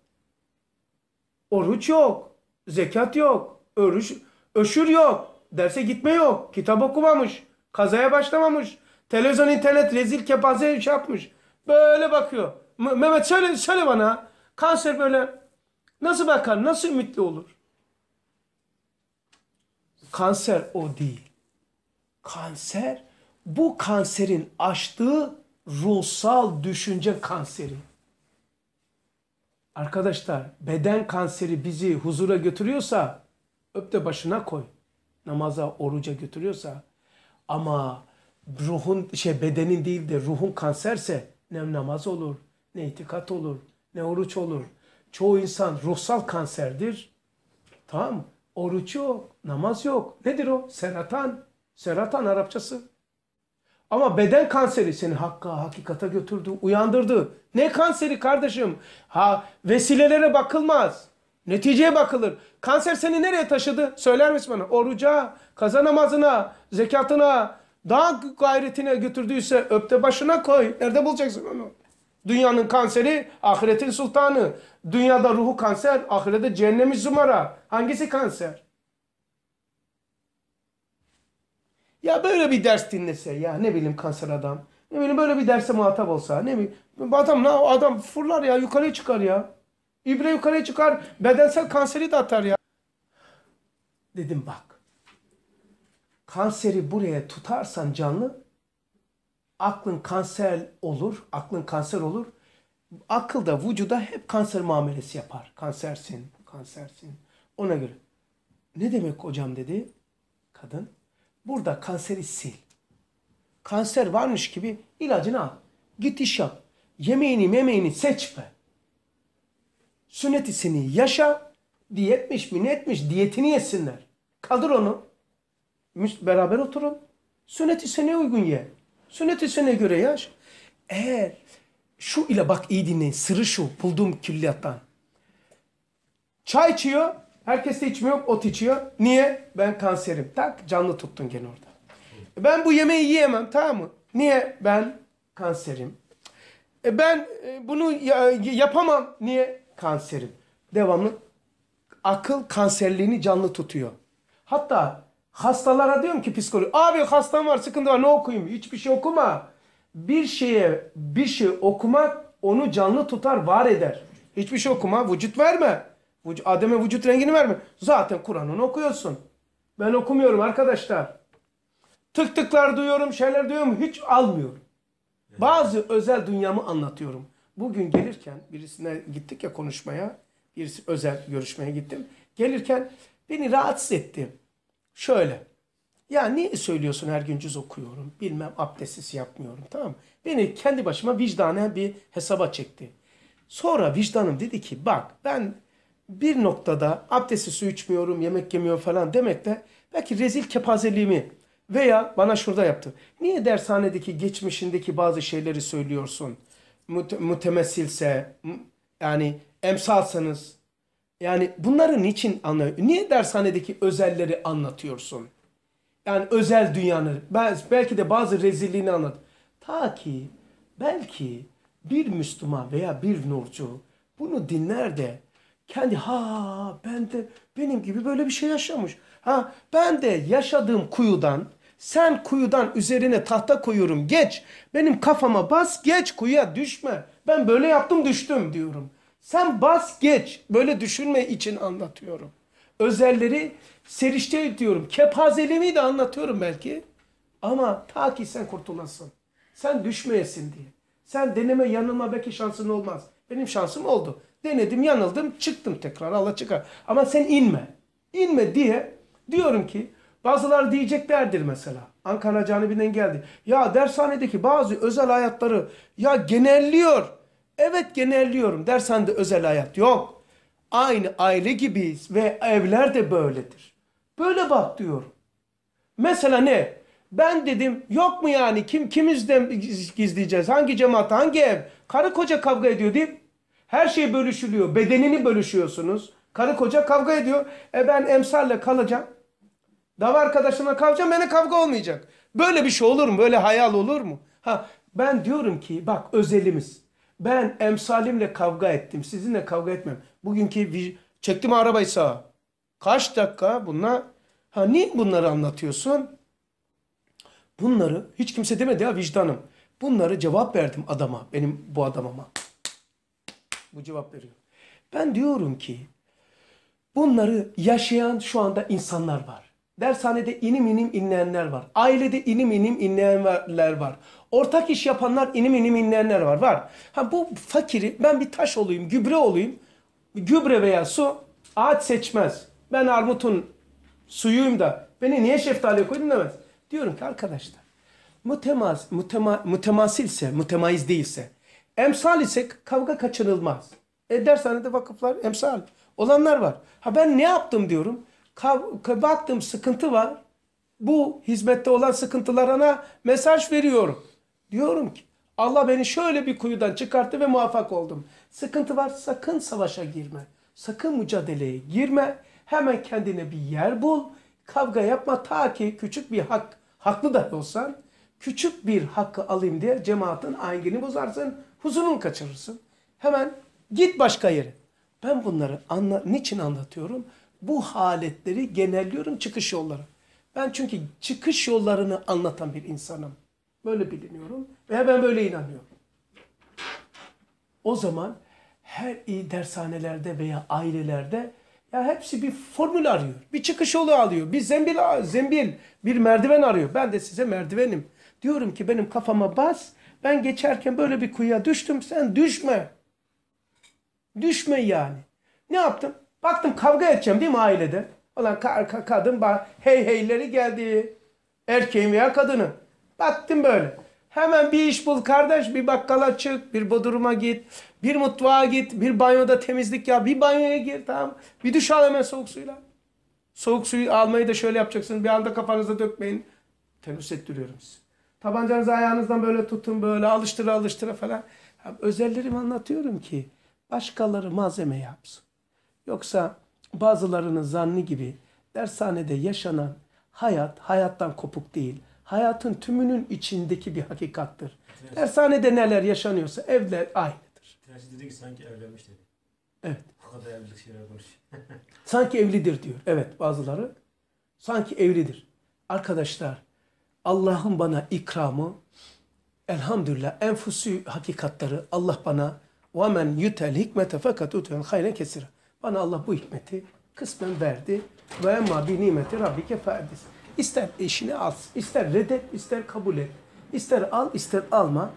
Oruç yok. Zekat yok. Örüş, öşür yok. Derse gitme yok. Kitap okumamış. Kazaya başlamamış. Televizyon, internet rezil kepaze şey yapmış. Böyle bakıyor. M Mehmet söyle, söyle bana. Kanser böyle nasıl bakar? Nasıl ümitli olur? Kanser o değil. Kanser bu kanserin açtığı ruhsal düşünce kanseri. Arkadaşlar beden kanseri bizi huzura götürüyorsa öp de başına koy. Namaza, oruca götürüyorsa ama ruhun şey bedenin değil de ruhun kanserse ne namaz olur, ne itikat olur, ne oruç olur. Çoğu insan ruhsal kanserdir. Tamam Oruç yok, namaz yok. Nedir o? Seratan. Seratan Arapçası. Ama beden kanseri seni hakka, hakikata götürdü, uyandırdı. Ne kanseri kardeşim? Ha vesilelere bakılmaz. Neticeye bakılır. Kanser seni nereye taşıdı? Söyler misin bana? Oruca, kaza namazına, zekatına, daha gayretine götürdüyse öpte başına koy. Nerede bulacaksın onu? Dünyanın kanseri ahiretin sultanı. Dünyada ruhu kanser, ahirette cehennemi zumara. Hangisi kanser? Ya böyle bir ders dinlese ya ne bileyim kanser adam. Ne bileyim böyle bir derse muhatap olsa. Ne bileyim adam ne adam fırlar ya yukarıya çıkar ya. İbre yukarıya çıkar bedensel kanseri de atar ya. Dedim bak. Kanseri buraya tutarsan canlı aklın kanser olur. Aklın kanser olur. Akılda vücuda hep kanser muamelesi yapar. Kansersin, kansersin. Ona göre. Ne demek hocam dedi kadın. Burada kanseri sil. Kanser varmış gibi ilacını al. Git iş yap. Yemeğini memeğini seç be. Sünnet seni yaşa. Diyetmiş mi ne etmiş diyetini yesinler. Kaldır onu. Beraber oturun. Sünnet-i uygun ye. Sünnet-i göre yaş. Eğer şu ile bak iyi dinleyin. Sırrı şu bulduğum külliyattan. Çay içiyor. Herkeste içme yok, ot içiyor. Niye? Ben kanserim. Tak canlı tuttun gene orada. E ben bu yemeği yiyemem tamam mı? Niye? Ben kanserim. E ben e, bunu yapamam. Niye? Kanserim. Devamlı akıl kanserliğini canlı tutuyor. Hatta hastalara diyorum ki psikoloji. Abi hastam var sıkıntı var ne okuyayım? Hiçbir şey okuma. Bir şeye bir şey okumak onu canlı tutar var eder. Hiçbir şey okuma vücut verme. Adem'e vücut rengini verme. Zaten Kur'an'ını okuyorsun. Ben okumuyorum arkadaşlar. Tık tıklar duyuyorum, şeyler duyuyorum. Hiç almıyorum. Bazı özel dünyamı anlatıyorum. Bugün gelirken birisine gittik ya konuşmaya. Birisi özel görüşmeye gittim. Gelirken beni rahatsız etti. Şöyle. Ya niye söylüyorsun her gün cüz okuyorum, bilmem abdestsiz yapmıyorum tamam Beni kendi başıma vicdanen bir hesaba çekti. Sonra vicdanım dedi ki bak ben bir noktada abdesti su içmiyorum, yemek yemiyorum falan demek de belki rezil kepazeliğimi veya bana şurada yaptı. Niye dershanedeki geçmişindeki bazı şeyleri söylüyorsun? Mut mütemessilse, yani emsalsanız. Yani bunların için anlıyor? Niye dershanedeki özelleri anlatıyorsun? Yani özel dünyanı belki de bazı rezilliğini anlat. Ta ki belki bir Müslüman veya bir nurcu bunu dinler de kendi ha ben de benim gibi böyle bir şey yaşamış. Ha ben de yaşadığım kuyudan sen kuyudan üzerine tahta koyuyorum geç. Benim kafama bas geç kuyuya düşme. Ben böyle yaptım düştüm diyorum. Sen bas geç. Böyle düşünme için anlatıyorum. Özelleri serişte diyorum. Kepazeliğimi de anlatıyorum belki. Ama ta ki sen kurtulasın. Sen düşmeyesin diye. Sen deneme yanılma belki şansın olmaz. Benim şansım oldu. Denedim, yanıldım, çıktım tekrar. Allah çıkar. Ama sen inme. İnme diye diyorum ki bazılar diyeceklerdir mesela. Ankara canibinden geldi. Ya dershanedeki bazı özel hayatları ya genelliyor. Evet genelliyorum. Dershanede özel hayat yok. Aynı aile gibiyiz ve evler de böyledir. Böyle bak diyorum. Mesela ne? Ben dedim yok mu yani kim kimizden gizleyeceğiz? Hangi cemaat, hangi ev? Karı koca kavga ediyor diye. Her şey bölüşülüyor. Bedenini bölüşüyorsunuz. Karı koca kavga ediyor. E ben emsalle kalacağım. dava arkadaşına kalacağım. Bana kavga olmayacak. Böyle bir şey olur mu? Böyle hayal olur mu? Ha ben diyorum ki bak özelimiz. Ben emsalimle kavga ettim. Sizinle kavga etmem. Bugünkü çektim arabayı sağa. Kaç dakika bunlar? Ha niye bunları anlatıyorsun? Bunları hiç kimse demedi ya vicdanım. Bunları cevap verdim adama, benim bu adamama bu cevap veriyor. Ben diyorum ki bunları yaşayan şu anda insanlar var. Dershanede inim inim inleyenler var. Ailede inim inim inleyenler var. Ortak iş yapanlar inim inim inleyenler var. Var. Ha bu fakiri ben bir taş olayım, gübre olayım. Gübre veya su ağaç seçmez. Ben armutun suyuyum da beni niye şeftaliye koydun demez. Diyorum ki arkadaşlar mütemaz, mütema, mütemasilse, mütemayiz değilse Emsal ise kavga kaçınılmaz. E, dershanede vakıflar emsal olanlar var. Ha ben ne yaptım diyorum. Kav baktım sıkıntı var. Bu hizmette olan sıkıntılarına mesaj veriyorum. Diyorum ki Allah beni şöyle bir kuyudan çıkarttı ve muvaffak oldum. Sıkıntı var sakın savaşa girme. Sakın mücadeleye girme. Hemen kendine bir yer bul. Kavga yapma ta ki küçük bir hak, haklı da olsan küçük bir hakkı alayım diye cemaatin ayengini bozarsın huzurunu kaçırırsın. Hemen git başka yere. Ben bunları anla, niçin anlatıyorum? Bu haletleri genelliyorum çıkış yolları. Ben çünkü çıkış yollarını anlatan bir insanım. Böyle biliniyorum ve ben böyle inanıyorum. O zaman her iyi dershanelerde veya ailelerde ya hepsi bir formül arıyor. Bir çıkış yolu alıyor. Bir zembil, zembil bir merdiven arıyor. Ben de size merdivenim. Diyorum ki benim kafama bas, ben geçerken böyle bir kuyuya düştüm. Sen düşme. Düşme yani. Ne yaptım? Baktım kavga edeceğim değil mi ailede? Olan karka kadın bak hey heyleri geldi. Erkeğin veya kadının. Baktım böyle. Hemen bir iş bul kardeş. Bir bakkala çık. Bir bodruma git. Bir mutfağa git. Bir banyoda temizlik yap. Bir banyoya gir tamam. Bir duş al hemen soğuk suyla. Soğuk suyu almayı da şöyle yapacaksın. Bir anda kafanıza dökmeyin. Tenüs ettiriyorum sizi. Tabancanızı ayağınızdan böyle tutun böyle alıştıra alıştıra falan. Ya, özellerimi anlatıyorum ki başkaları malzeme yapsın. Yoksa bazılarının zannı gibi dershanede yaşanan hayat hayattan kopuk değil. Hayatın tümünün içindeki bir hakikattır. Tıraş. Dershanede neler yaşanıyorsa evde aynıdır. Tıraşı dedi ki sanki evlenmiş dedi. Evet. O kadar evlilik şeyler konuş. sanki evlidir diyor. Evet bazıları. Sanki evlidir. Arkadaşlar Allah'ın bana ikramı, elhamdülillah enfusi hakikatları Allah bana وَمَنْ يُتَلْ hikmete fakat اُتْوَنْ خَيْرًا kesir. Bana Allah bu hikmeti kısmen verdi. Ve ma bi nimeti rabbike fe'dis. İster eşini al, ister reddet, ister kabul et. İster al, ister alma.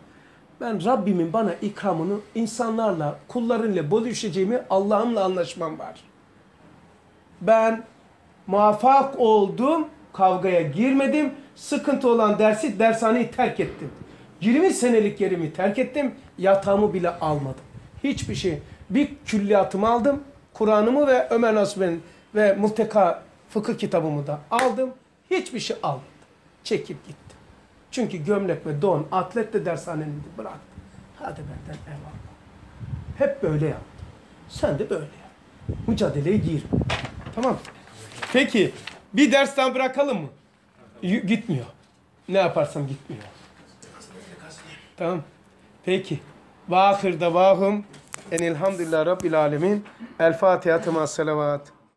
Ben Rabbimin bana ikramını insanlarla, kullarınla bölüşeceğimi Allah'ımla anlaşmam var. Ben muvaffak oldum kavgaya girmedim. Sıkıntı olan dersi dershaneyi terk ettim. 20 senelik yerimi terk ettim. Yatağımı bile almadım. Hiçbir şey. Bir külliyatımı aldım. Kur'an'ımı ve Ömer Nasuh'un ve Multeka fıkıh kitabımı da aldım. Hiçbir şey almadım. Çekip gittim. Çünkü gömlek ve don atlet de dershanenin bıraktım. Hadi benden eyvallah. Hep böyle yaptım. Sen de böyle yap. Mücadeleye gir. Tamam Peki. Bir dersten bırakalım mı? Y gitmiyor. Ne yaparsam gitmiyor. Tamam. Peki. Vahir davahum en elhamdülillah rabbil alemin. El Fatiha tema selavat.